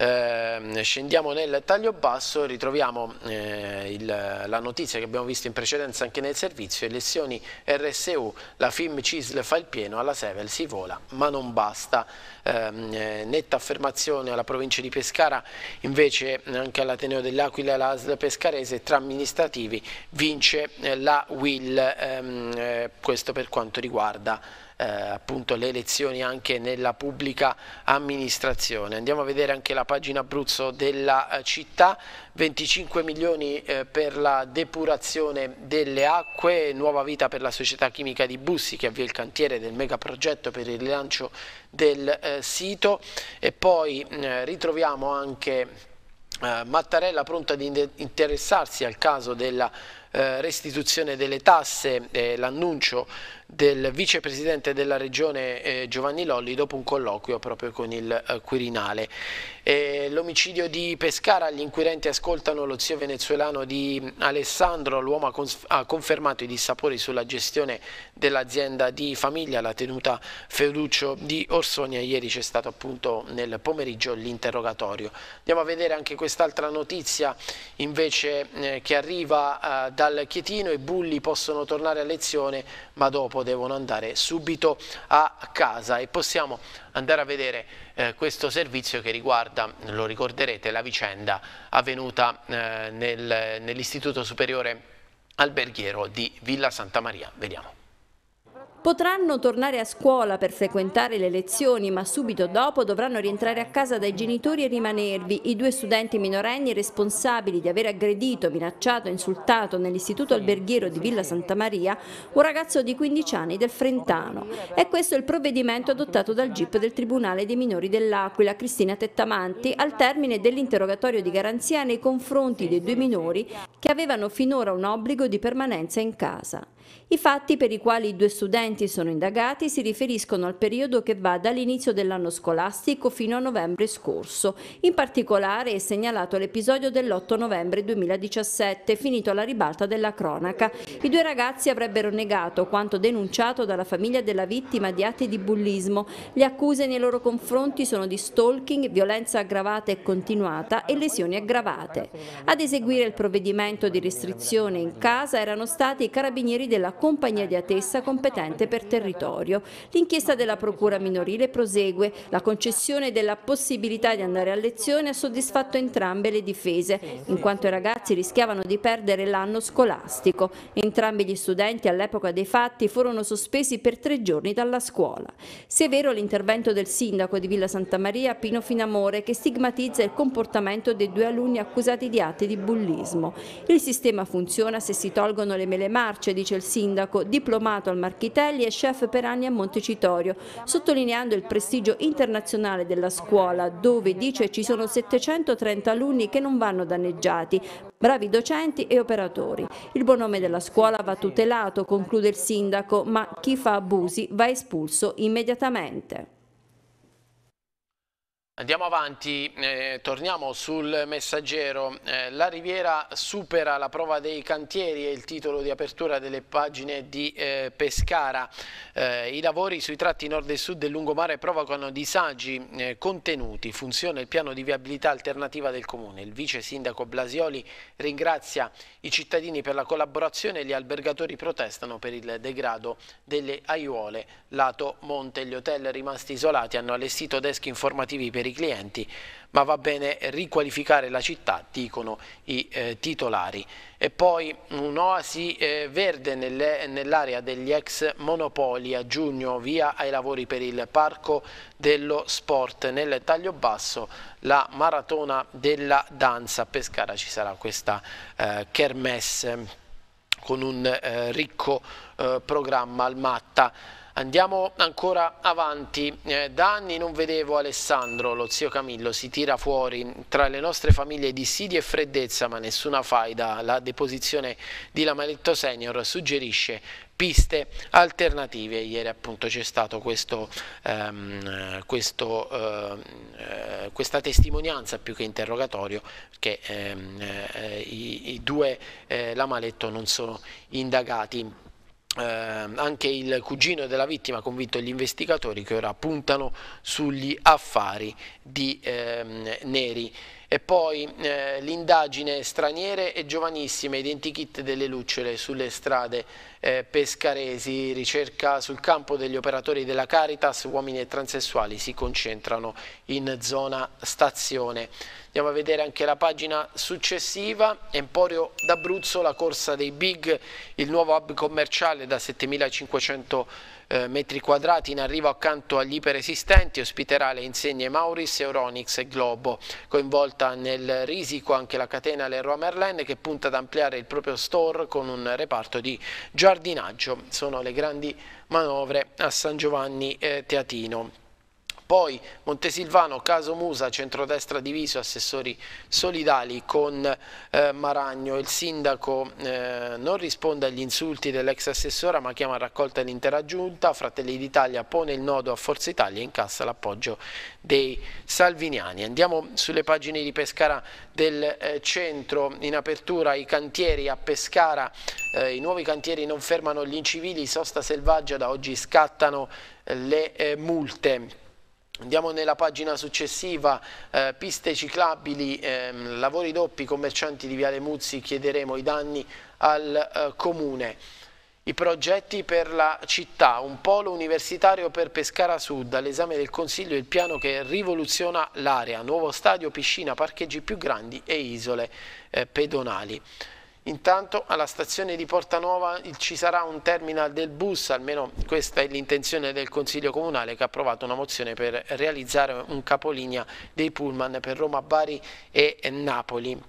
Ehm, scendiamo nel taglio basso, ritroviamo eh, il, la notizia che abbiamo visto in precedenza anche nel servizio, elezioni RSU, la FIM CISL fa il pieno, alla Sevel si vola, ma non basta. Ehm, eh, netta affermazione alla provincia di Pescara, invece anche all'Ateneo dell'Aquila e all'ASL Pescarese, tra amministrativi vince eh, la WIL, ehm, eh, questo per quanto riguarda eh, appunto le elezioni anche nella pubblica amministrazione. Andiamo a vedere anche la pagina Abruzzo della eh, città, 25 milioni eh, per la depurazione delle acque, nuova vita per la società chimica di Bussi che avvia il cantiere del megaprogetto per il rilancio del sito e poi mm, ritroviamo anche Mattarella pronta ad interessarsi al caso della restituzione delle tasse, l'annuncio del vicepresidente della regione eh, Giovanni Lolli dopo un colloquio proprio con il eh, Quirinale. Eh, l'omicidio di Pescara, gli inquirenti ascoltano lo zio venezuelano di Alessandro, l'uomo ha, confermato i dissapori sulla gestione dell'azienda di famiglia, la tenuta Feuduccio di Orsonia, ieri c'è stato appunto nel pomeriggio l'interrogatorio. Andiamo a vedere anche quest'altra notizia invece eh, che arriva eh, dal Chietino, i bulli possono tornare a lezione ma dopo campo devono andare subito a casa e possiamo andare a vedere eh, questo servizio che riguarda, lo ricorderete, la vicenda avvenuta eh, nel, nell'Istituto Superiore Alberghiero di Villa Santa Maria. Vediamo. Potranno tornare a scuola per frequentare le lezioni, ma subito dopo dovranno rientrare a casa dai genitori e rimanervi. I due studenti minorenni responsabili di aver aggredito, minacciato e insultato nell'istituto alberghiero di Villa Santa Maria un ragazzo di 15 anni del Frentano. E questo è il provvedimento adottato dal GIP del Tribunale dei Minori dell'Aquila, Cristina Tettamanti, al termine dell'interrogatorio di garanzia nei confronti dei due minori che avevano finora un obbligo di permanenza in casa. I fatti per i quali i due studenti sono indagati si riferiscono al periodo che va dall'inizio dell'anno scolastico fino a novembre scorso. In particolare è segnalato l'episodio dell'8 novembre 2017, finito alla ribalta della cronaca. I due ragazzi avrebbero negato quanto denunciato dalla famiglia della vittima di atti di bullismo. Le accuse nei loro confronti sono di stalking, violenza aggravata e continuata e lesioni aggravate. Ad eseguire il provvedimento di restrizione in casa erano stati i carabinieri della compagnia di Atessa competente per territorio. L'inchiesta della procura minorile prosegue. La concessione della possibilità di andare a lezione ha soddisfatto entrambe le difese, in quanto i ragazzi rischiavano di perdere l'anno scolastico. Entrambi gli studenti all'epoca dei fatti furono sospesi per tre giorni dalla scuola. Severo l'intervento del sindaco di Villa Santa Maria, Pino Finamore, che stigmatizza il comportamento dei due alunni accusati di atti di bullismo. Il sistema funziona se si tolgono le mele marce, dice il sindaco sindaco, diplomato al Marchitelli e chef per anni a Montecitorio, sottolineando il prestigio internazionale della scuola, dove dice ci sono 730 alunni che non vanno danneggiati, bravi docenti e operatori. Il buon nome della scuola va tutelato, conclude il sindaco, ma chi fa abusi va espulso immediatamente. Andiamo avanti, eh, torniamo sul messaggero. Eh, la Riviera supera la prova dei cantieri è il titolo di apertura delle pagine di eh, Pescara. Eh, I lavori sui tratti nord e sud del lungomare provocano disagi eh, contenuti. Funziona il piano di viabilità alternativa del comune. Il vice sindaco Blasioli ringrazia i cittadini per la collaborazione e gli albergatori protestano per il degrado delle aiuole. Lato Monte, gli hotel rimasti isolati hanno allestito deschi informativi per i clienti, ma va bene riqualificare la città, dicono i eh, titolari. E poi un'oasi eh, verde nell'area nell degli ex monopoli a giugno, via ai lavori per il Parco dello Sport. Nel taglio basso la maratona della danza a Pescara ci sarà questa eh, kermesse con un eh, ricco eh, programma al matta. Andiamo ancora avanti, eh, da anni non vedevo Alessandro, lo zio Camillo, si tira fuori tra le nostre famiglie di dissidi e freddezza ma nessuna faida, la deposizione di Lamaletto Senior suggerisce piste alternative. Ieri appunto c'è stata ehm, ehm, eh, questa testimonianza più che interrogatorio che ehm, eh, i, i, due eh, Lamaletto non sono indagati eh, anche il cugino della vittima ha convinto gli investigatori che ora puntano sugli affari di ehm, Neri. E poi eh, l'indagine straniere e giovanissime, identikit delle lucciole sulle strade eh, pescaresi, ricerca sul campo degli operatori della Caritas, uomini e transessuali si concentrano in zona stazione. Andiamo a vedere anche la pagina successiva, Emporio d'Abruzzo, la corsa dei big, il nuovo hub commerciale da 7.500 eh, metri quadrati in arrivo accanto agli iperesistenti, ospiterà le insegne Mauris, Euronix e Globo. Coinvolta nel risico anche la catena Leroy Merlin che punta ad ampliare il proprio store con un reparto di giardinaggio. Sono le grandi manovre a San Giovanni eh, Teatino. Poi Montesilvano, Caso Musa, centrodestra diviso, assessori solidali con eh, Maragno. Il sindaco eh, non risponde agli insulti dell'ex assessora ma chiama a raccolta l'intera giunta. Fratelli d'Italia pone il nodo a Forza Italia e incassa l'appoggio dei salviniani. Andiamo sulle pagine di Pescara del eh, centro. In apertura i cantieri a Pescara, eh, i nuovi cantieri non fermano gli incivili, sosta selvaggia da oggi scattano eh, le eh, multe. Andiamo nella pagina successiva, eh, piste ciclabili, eh, lavori doppi, commercianti di Viale Muzzi, chiederemo i danni al eh, Comune. I progetti per la città, un polo universitario per Pescara Sud, all'esame del Consiglio il piano che rivoluziona l'area, nuovo stadio, piscina, parcheggi più grandi e isole eh, pedonali. Intanto alla stazione di Porta Nuova ci sarà un terminal del bus, almeno questa è l'intenzione del Consiglio Comunale che ha approvato una mozione per realizzare un capolinea dei pullman per Roma, Bari e Napoli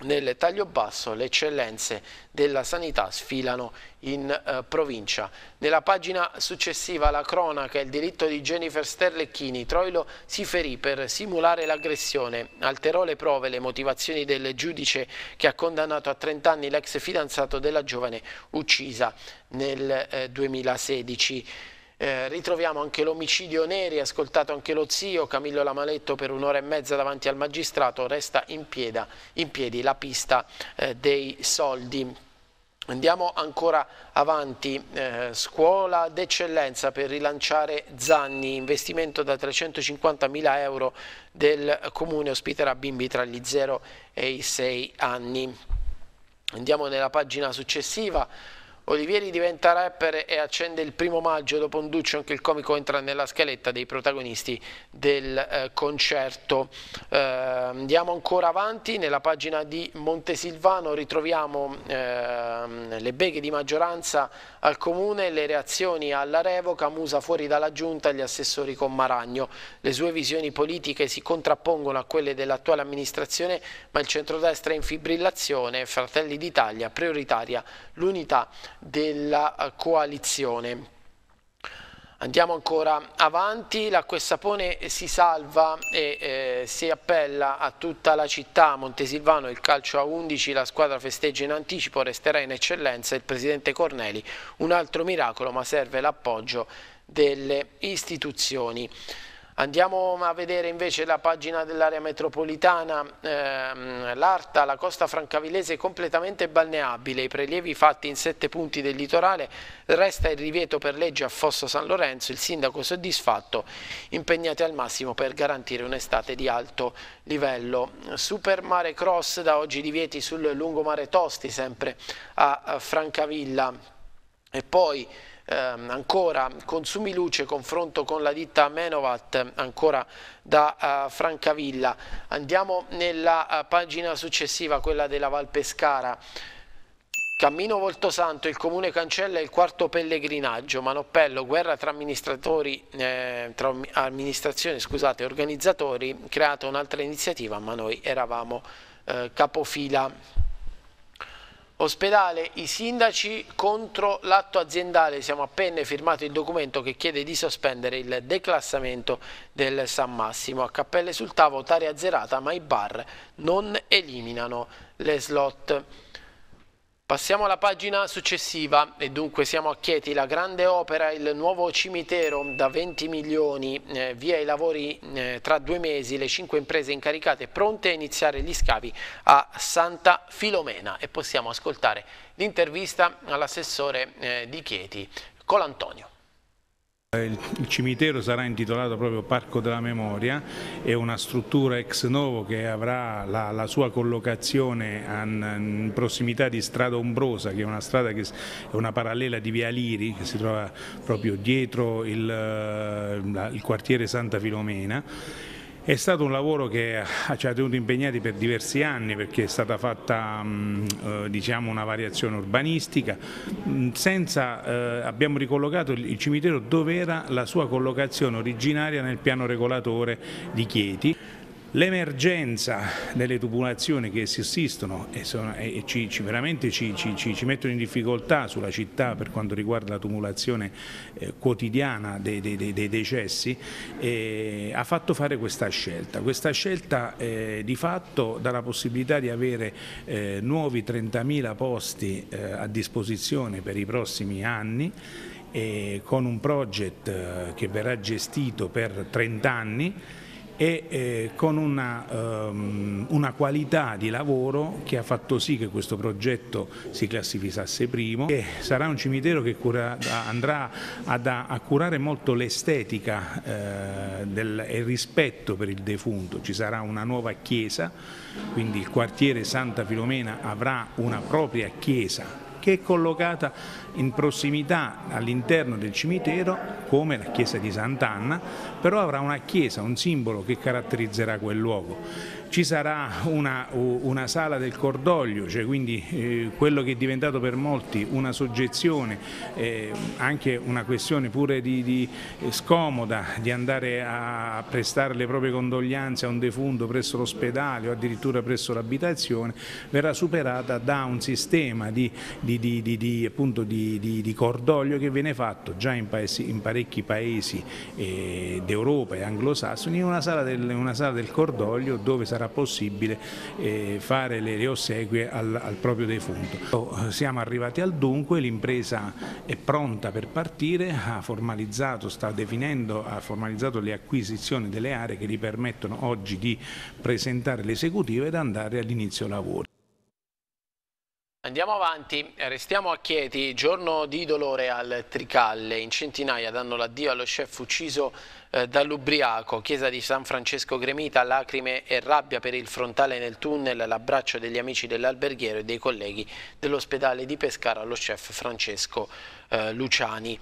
nel taglio basso le eccellenze della sanità sfilano in eh, provincia. Nella pagina successiva la cronaca e il diritto di Jennifer Sterlecchini, Troilo si ferì per simulare l'aggressione, alterò le prove, e le motivazioni del giudice che ha condannato a 30 anni l'ex fidanzato della giovane uccisa nel eh, 2016. Eh, ritroviamo anche l'omicidio Neri, ascoltato anche lo zio, Camillo Lamaletto per un'ora e mezza davanti al magistrato, resta in, pieda, in piedi la pista eh, dei soldi. Andiamo ancora avanti, eh, scuola d'eccellenza per rilanciare Zanni, investimento da 350 mila euro del comune ospiterà bimbi tra gli 0 e i 6 anni. Andiamo nella pagina successiva, Olivieri diventa rapper e accende il primo maggio, dopo un duccio anche il comico entra nella scaletta dei protagonisti del eh, concerto. Eh, andiamo ancora avanti, nella pagina di Montesilvano ritroviamo eh, le beghe di maggioranza al Comune, le reazioni alla revoca, Musa fuori dalla Giunta, e gli assessori con Maragno. Le sue visioni politiche si contrappongono a quelle dell'attuale amministrazione, ma il centrodestra è in fibrillazione, Fratelli d'Italia, prioritaria l'unità della eh, coalizione. Andiamo ancora avanti, l'acqua e sapone si salva e eh, si appella a tutta la città, Montesilvano il calcio a 11, la squadra festeggia in anticipo, resterà in eccellenza il presidente Corneli, un altro miracolo ma serve l'appoggio delle istituzioni. Andiamo a vedere invece la pagina dell'area metropolitana, ehm, l'Arta, la costa francavillese è completamente balneabile, i prelievi fatti in sette punti del litorale, resta il divieto per legge a Fosso San Lorenzo, il sindaco soddisfatto, impegnati al massimo per garantire un'estate di alto livello. Supermare Cross da oggi divieti sul lungomare Tosti sempre a Francavilla e poi... Ehm, ancora consumi luce, confronto con la ditta Menovat, ancora da uh, Francavilla. Andiamo nella uh, pagina successiva, quella della Val Pescara. Cammino Volto Santo, il comune cancella il quarto pellegrinaggio, Manoppello, guerra tra, eh, tra amministrazioni e organizzatori, creata un'altra iniziativa ma noi eravamo eh, capofila. Ospedale, i sindaci contro l'atto aziendale, siamo appena firmato il documento che chiede di sospendere il declassamento del San Massimo. A Cappelle sul Tavo, tarea azzerata, ma i bar non eliminano le slot. Passiamo alla pagina successiva e dunque siamo a Chieti, la grande opera, il nuovo cimitero da 20 milioni, eh, via i lavori eh, tra due mesi, le cinque imprese incaricate pronte a iniziare gli scavi a Santa Filomena e possiamo ascoltare l'intervista all'assessore eh, di Chieti, Colantonio. Il cimitero sarà intitolato proprio Parco della Memoria, è una struttura ex novo che avrà la, la sua collocazione an, in prossimità di Strada Ombrosa, che è una strada che è una parallela di Via Liri, che si trova proprio dietro il, eh, il quartiere Santa Filomena. È stato un lavoro che eh, ci ha tenuto impegnati per diversi anni perché è stata fatta mm, eh, diciamo, una variazione urbanistica, mm, senza, eh, abbiamo ricollocato il cimitero dove era la sua collocazione originaria nel piano regolatore di Chieti. L'emergenza delle popolazioni che sussistono e, sono, e ci, ci, veramente ci, ci, mettono in difficoltà sulla città per quanto riguarda la tumulazione eh, quotidiana dei, dei, dei decessi eh, ha fatto fare questa scelta. Questa scelta eh, di fatto dà la possibilità di avere eh, nuovi 30.000 posti eh, a disposizione per i prossimi anni eh, con un project che verrà gestito per 30 anni e eh, con una, um, una, qualità di lavoro che ha fatto sì che questo progetto si classificasse primo e sarà un cimitero che cura, andrà ad, a curare molto l'estetica eh, e il rispetto per il defunto, ci sarà una nuova chiesa, quindi il quartiere Santa Filomena avrà una propria chiesa che è collocata in prossimità all'interno del cimitero come la chiesa di Sant'Anna, però avrà una chiesa, un simbolo che caratterizzerà quel luogo ci sarà una, una sala del cordoglio, cioè quindi eh, quello che è diventato per molti una soggezione, eh, anche una questione pure di, di eh, scomoda di andare a prestare le proprie condoglianze a un defunto presso l'ospedale o addirittura presso l'abitazione, verrà superata da un sistema di, di, di, appunto, di, cordoglio che viene fatto già in, paesi, in parecchi paesi eh, d'Europa e anglosassoni, in una sala, del, una sala del cordoglio dove sarà sarà possibile eh, fare le, le ossequie al, al, proprio defunto. Oh, siamo arrivati al dunque, l'impresa è pronta per partire, ha formalizzato, sta definendo, ha formalizzato le acquisizioni delle aree che gli permettono oggi di presentare l'esecutivo ed andare all'inizio lavori. Andiamo avanti, restiamo a Chieti, giorno di dolore al Tricalle, in centinaia danno l'addio allo chef ucciso eh, dall'ubriaco, chiesa di San Francesco Gremita, lacrime e rabbia per il frontale nel tunnel, l'abbraccio degli amici dell'alberghiero e dei colleghi dell'ospedale di Pescara lo chef Francesco eh, Luciani.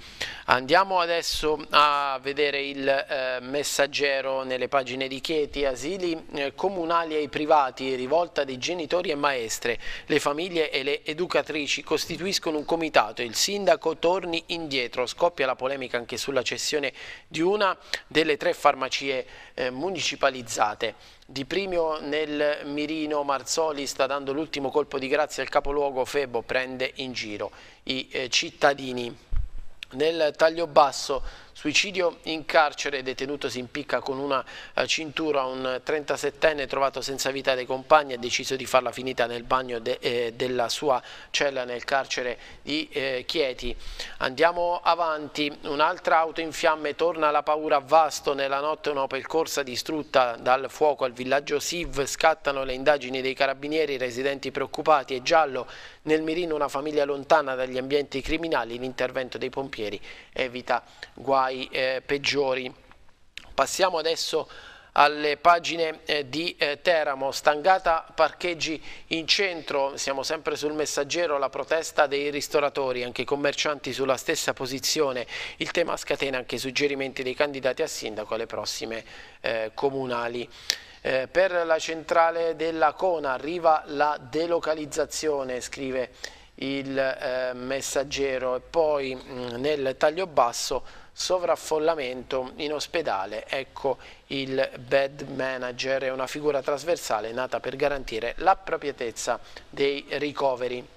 Andiamo adesso a vedere il eh, messaggero nelle pagine di Chieti, asili eh, comunali ai privati, rivolta dei genitori e maestre, le famiglie e le educatrici costituiscono un comitato, il sindaco torni indietro, scoppia la polemica anche sulla cessione di una delle tre farmacie eh, municipalizzate. Di Primio nel mirino Marzoli sta dando l'ultimo colpo di grazia al capoluogo, Febo prende in giro i eh, cittadini. Nel taglio basso Suicidio in carcere, detenuto si impicca con una eh, cintura, un 37enne trovato senza vita dai compagni ha deciso di farla finita nel bagno de, eh, della sua cella nel carcere di eh, Chieti. Andiamo avanti, un'altra auto in fiamme torna la paura a Vasto, nella notte un'Opel Corsa distrutta dal fuoco al villaggio Siv, scattano le indagini dei carabinieri, residenti preoccupati e giallo, nel mirino una famiglia lontana dagli ambienti criminali, l'intervento dei pompieri evita guai eh, peggiori. Passiamo adesso alle pagine eh, di eh, Teramo, stangata parcheggi in centro, siamo sempre sul messaggero, la protesta dei ristoratori, anche i commercianti sulla stessa posizione, il tema scatena anche i suggerimenti dei candidati a sindaco alle prossime eh, comunali. Eh, per la centrale della Cona arriva la delocalizzazione, scrive il eh, messaggero e poi mh, mm, nel taglio basso sovraffollamento in ospedale. Ecco il bed manager è una figura trasversale nata per garantire l'appropriatezza dei ricoveri.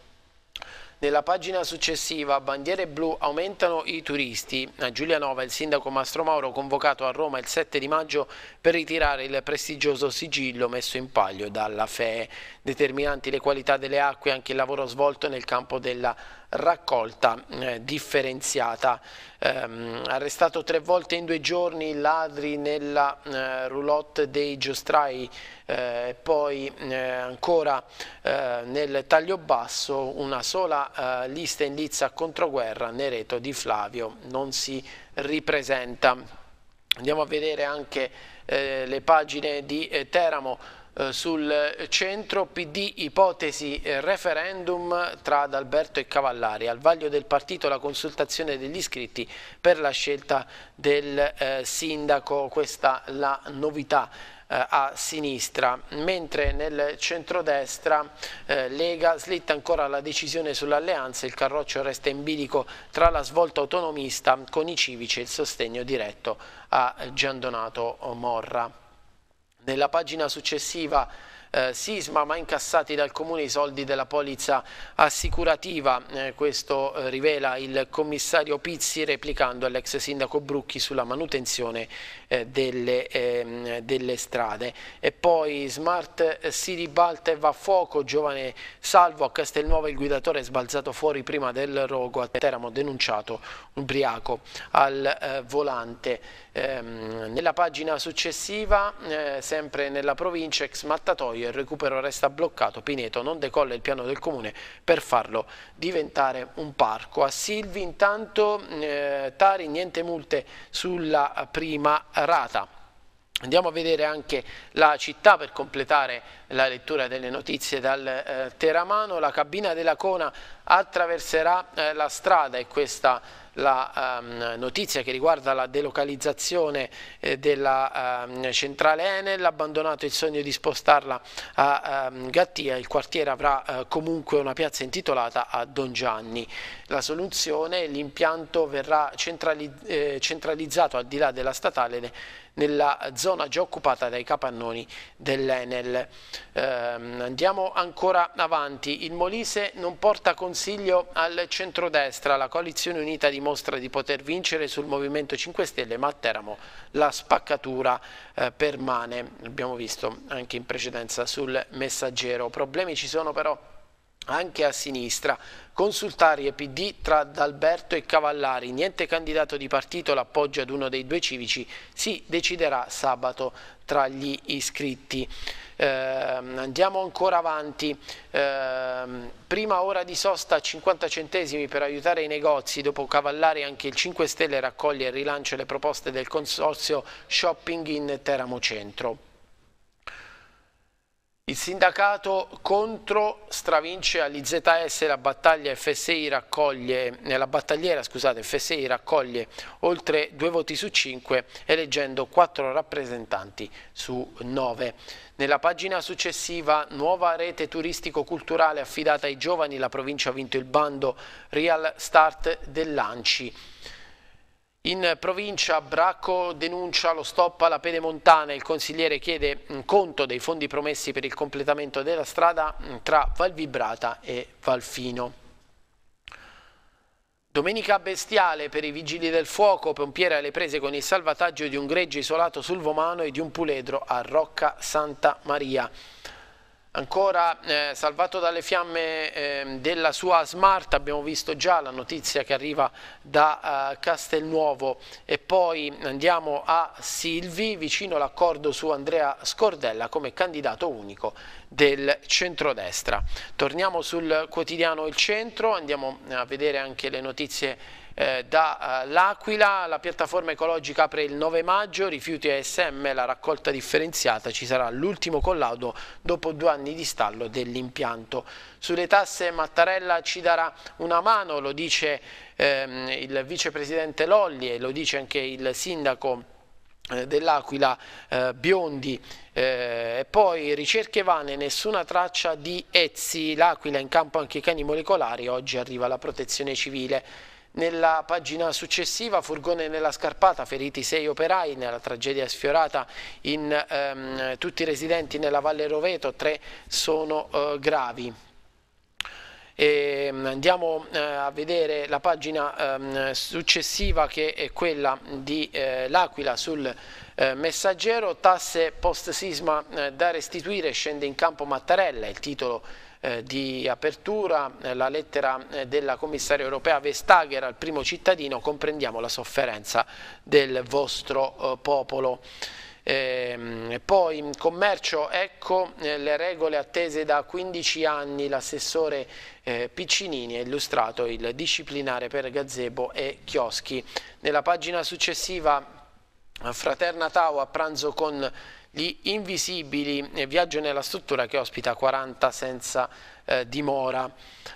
Nella pagina successiva Bandiere blu aumentano i turisti. A Giulianova il sindaco Mastro Mauro convocato a Roma il 7 di maggio per ritirare il prestigioso sigillo messo in palio dalla FEE. Determinanti le qualità delle acque anche il lavoro svolto nel campo della raccolta eh, differenziata. Ehm, arrestato tre volte in due giorni i ladri nella eh, roulotte dei giostrai, eh, poi eh, ancora eh, nel taglio basso una sola eh, lista in lizza controguerra, Nereto di Flavio non si ripresenta. Andiamo a vedere anche le pagine di Teramo. Eh, sul centro PD ipotesi eh, referendum tra Adalberto e Cavallari, al vaglio del partito la consultazione degli iscritti per la scelta del eh, sindaco, questa la novità a sinistra, mentre nel centrodestra eh, Lega slitta ancora la decisione sull'alleanza, il carroccio resta in bilico tra la svolta autonomista con i civici e il sostegno diretto a Giandonato Morra. Nella pagina successiva eh, sisma ma incassati dal Comune i soldi della polizza assicurativa, eh, questo eh, rivela il commissario Pizzi replicando all'ex sindaco Brucchi sulla manutenzione eh, delle, ehm, delle, strade. E poi Smart eh, si ribalta e va a fuoco, giovane Salvo a Castelnuovo il guidatore è sbalzato fuori prima del rogo, a Teramo denunciato ubriaco al eh, volante. Ehm, nella pagina successiva, sempre nella provincia, ex mattatoio, il recupero resta bloccato, Pineto non decolla il piano del comune per farlo diventare un parco. A Silvi intanto eh, Tari niente multe sulla prima rata. Andiamo a vedere anche la città per completare la lettura delle notizie dal eh, Teramano. La cabina della Cona attraverserà eh, la strada e questa la um, notizia che riguarda la delocalizzazione eh, della um, centrale Enel, abbandonato il sogno di spostarla a um, Gattia, il quartiere avrà uh, comunque una piazza intitolata a Don Gianni. La soluzione, l'impianto verrà centrali eh, centralizzato al di là della statale nella zona già occupata dai capannoni dell'Enel. Ehm, andiamo ancora avanti, il Molise non porta consiglio al centrodestra, la coalizione unita dimostra di poter vincere sul Movimento 5 Stelle, ma a Teramo la spaccatura eh, permane, abbiamo visto anche in precedenza sul messaggero. Problemi ci sono però anche a sinistra Consultari e PD tra D'Alberto e Cavallari, niente candidato di partito l'appoggio ad uno dei due civici, si deciderà sabato tra gli iscritti. Eh, andiamo ancora avanti, eh, prima ora di sosta a 50 centesimi per aiutare i negozi, dopo Cavallari anche il 5 Stelle raccoglie e rilancia le proposte del consorzio Shopping in Teramo Centro. Il sindacato contro stravince all'IZS, la battaglia FSI raccoglie, eh, la battagliera scusate, FSI raccoglie oltre due voti su cinque eleggendo quattro rappresentanti su nove. Nella pagina successiva, nuova rete turistico-culturale affidata ai giovani, la provincia ha vinto il bando Real Start dell'Anci. In provincia Bracco denuncia lo stop alla pedemontana, il consigliere chiede mm, conto dei fondi promessi per il completamento della strada mm, tra Valvibrata e Valfino. Domenica bestiale per i vigili del fuoco, pompiere alle prese con il salvataggio di un greggio isolato sul Vomano e di un puledro a Rocca Santa Maria ancora eh, salvato dalle fiamme eh, della sua Smart, abbiamo visto già la notizia che arriva da eh, Castelnuovo e poi andiamo a Silvi, vicino l'accordo su Andrea Scordella come candidato unico del centrodestra. Torniamo sul quotidiano Il Centro, andiamo a vedere anche le notizie eh, dall'Aquila, eh, la piattaforma ecologica apre il 9 maggio, rifiuti ASM, la raccolta differenziata, ci sarà l'ultimo collaudo dopo due anni di stallo dell'impianto. Sulle tasse Mattarella ci darà una mano, lo dice ehm, il vicepresidente Lolli e lo dice anche il sindaco eh, dell'Aquila eh, Biondi eh, e poi ricerche vane, nessuna traccia di Ezzi, l'Aquila in campo anche i cani molecolari, oggi arriva la protezione civile nella pagina successiva furgone nella scarpata, feriti sei operai nella tragedia sfiorata in ehm, tutti i residenti nella Valle Roveto, tre sono eh, gravi. E ehm, andiamo eh, a vedere la pagina ehm, successiva che è quella di eh, L'Aquila sul eh, messaggero, tasse post sisma da restituire, scende in campo Mattarella, il titolo eh, di apertura, eh, la lettera eh, della commissaria europea Vestager al primo cittadino, comprendiamo la sofferenza del vostro popolo. Eh, poi in commercio, ecco le regole attese da 15 anni, l'assessore Piccinini ha illustrato il disciplinare per gazebo e chioschi. Nella pagina successiva Fraterna Tau a pranzo con gli Invisibili eh, viaggio nella struttura che ospita 40 senza eh, dimora.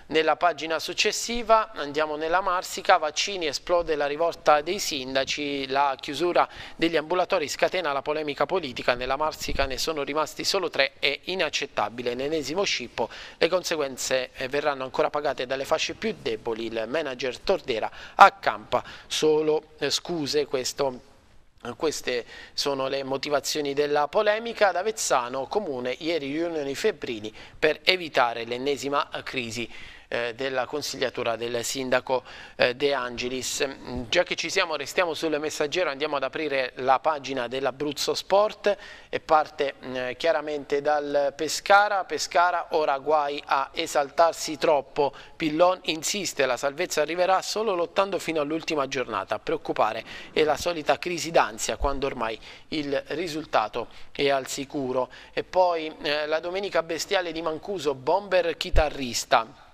Nella pagina successiva andiamo nella Marsica, vaccini esplode la rivolta dei sindaci, la chiusura degli ambulatori scatena la polemica politica, nella Marsica ne sono rimasti solo tre, è inaccettabile, l'ennesimo scippo, le conseguenze eh, verranno ancora pagate dalle fasce più deboli, il manager Tordera accampa solo eh, scuse questo queste sono le motivazioni della polemica ad Avezzano, comune, ieri riunioni febbrini per evitare l'ennesima crisi. Eh, della consigliatura del sindaco eh, De Angelis. Già che ci siamo restiamo sul messaggero andiamo ad aprire la pagina dell'Abruzzo Sport e parte mm, chiaramente dal Pescara. Pescara ora guai a esaltarsi troppo. Pillon insiste, la salvezza arriverà solo lottando fino all'ultima giornata. A preoccupare è la solita crisi d'ansia quando ormai il risultato è al sicuro. E poi eh, la domenica bestiale di Mancuso, bomber chitarrista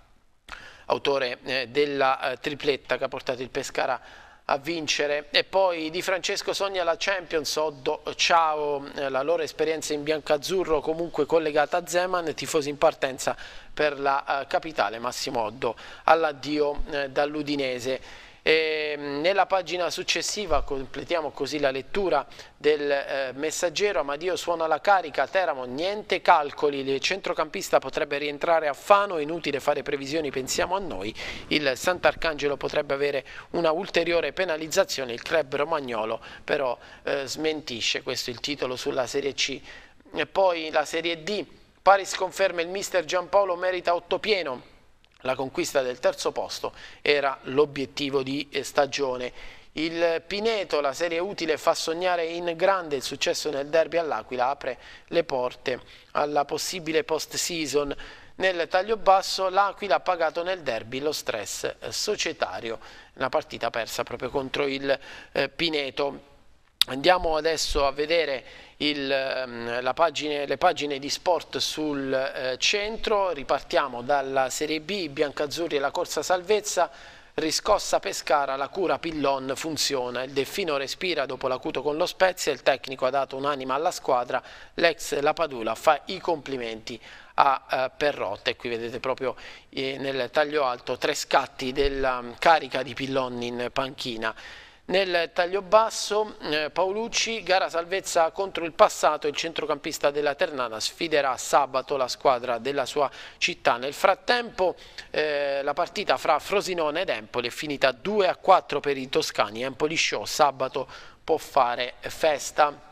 autore eh, della eh, tripletta che ha portato il Pescara a vincere e poi Di Francesco sogna la Champions Oddo Ciao eh, la loro esperienza in biancazzurro comunque collegata a Zeman tifosi in partenza per la eh, capitale Massimo Oddo all'addio dall'Udinese e ehm, nella pagina successiva completiamo così la lettura del eh, messaggero Amadio suona la carica, Teramo niente calcoli, il centrocampista potrebbe rientrare a Fano, inutile fare previsioni, pensiamo a noi, il Sant'Arcangelo potrebbe avere una ulteriore penalizzazione, il club romagnolo però eh, smentisce, questo è il titolo sulla Serie C. E poi la Serie D, Paris conferma il mister Giampaolo merita otto pieno la conquista del terzo posto era l'obiettivo di eh, stagione. Il Pineto, la serie utile, fa sognare in grande il successo nel derby all'Aquila, apre le porte alla possibile post-season. Nel taglio basso l'Aquila ha pagato nel derby lo stress eh, societario, una partita persa proprio contro il eh, Pineto. Andiamo adesso a vedere il, ehm, pagine, le pagine di sport sul eh, centro, ripartiamo dalla Serie B, Biancazzurri e la corsa salvezza, riscossa Pescara, la cura Pillon funziona, il Delfino respira dopo l'acuto con lo Spezia, il tecnico ha dato un'anima alla squadra, l'ex La Padula fa i complimenti a eh, Perrotte, qui vedete proprio eh, nel taglio alto tre scatti della mm, carica di Pillon in panchina. Nel taglio basso eh, Paolucci, gara salvezza contro il passato, il centrocampista della Ternana sfiderà sabato la squadra della sua città. Nel frattempo eh, la partita fra Frosinone ed Empoli è finita 2-4 per i toscani, Empoli Show sabato può fare festa.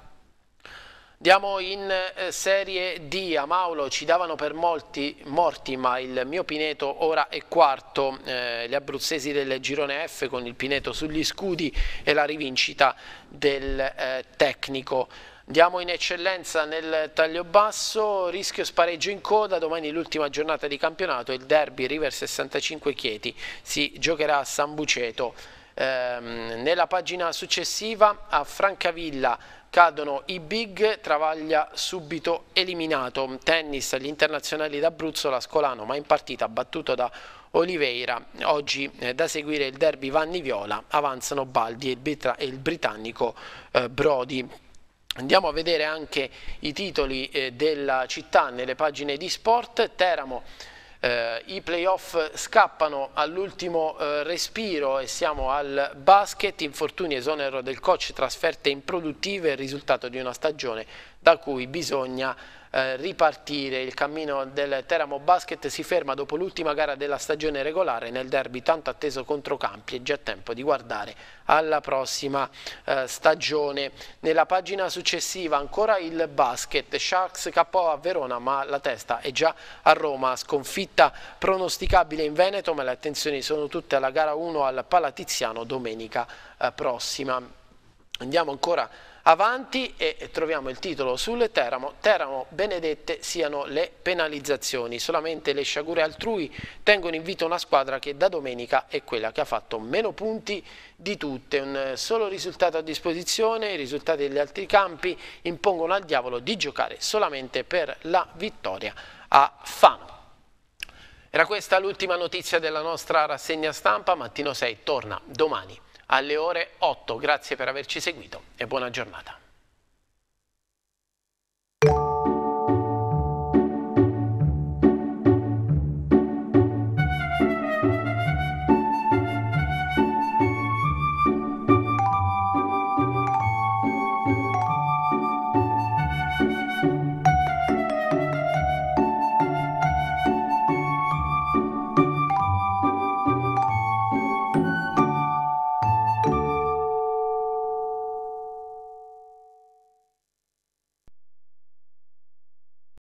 Andiamo in eh, Serie D, a Maulo ci davano per molti morti ma il mio Pineto ora è quarto, eh, gli abruzzesi del girone F con il Pineto sugli scudi e la rivincita del eh, tecnico. Andiamo in eccellenza nel taglio basso, rischio spareggio in coda, domani l'ultima giornata di campionato, il derby River 65 Chieti si giocherà a San Buceto. Eh, nella pagina successiva a Francavilla cadono i big, Travaglia subito eliminato, tennis agli internazionali d'Abruzzo, l'Ascolano ma in partita battuto da Oliveira, oggi eh, da seguire il derby Vanni Viola, avanzano Baldi e il, Bitra, e il britannico eh, Brody. Andiamo a vedere anche i titoli eh, della città nelle pagine di sport, Teramo eh, I playoff scappano all'ultimo eh, respiro e siamo al basket, infortuni esonero del coach, trasferte improduttive, il risultato di una stagione da cui bisogna eh, ripartire. Il cammino del Teramo Basket si ferma dopo l'ultima gara della stagione regolare nel derby tanto atteso contro Campi. È già tempo di guardare alla prossima eh, stagione. Nella pagina successiva ancora il basket. Sharks capo a Verona ma la testa è già a Roma. Sconfitta pronosticabile in Veneto ma le attenzioni sono tutte alla gara 1 al Palatiziano domenica eh, prossima. Andiamo ancora avanti e troviamo il titolo sul Teramo, Teramo benedette siano le penalizzazioni, solamente le sciagure altrui tengono in vita una squadra che da domenica è quella che ha fatto meno punti di tutte, un solo risultato a disposizione, i risultati degli altri campi impongono al diavolo di giocare solamente per la vittoria a Fano. Era questa l'ultima notizia della nostra rassegna stampa, Mattino 6 torna domani alle ore 8. Grazie per averci seguito e buona giornata.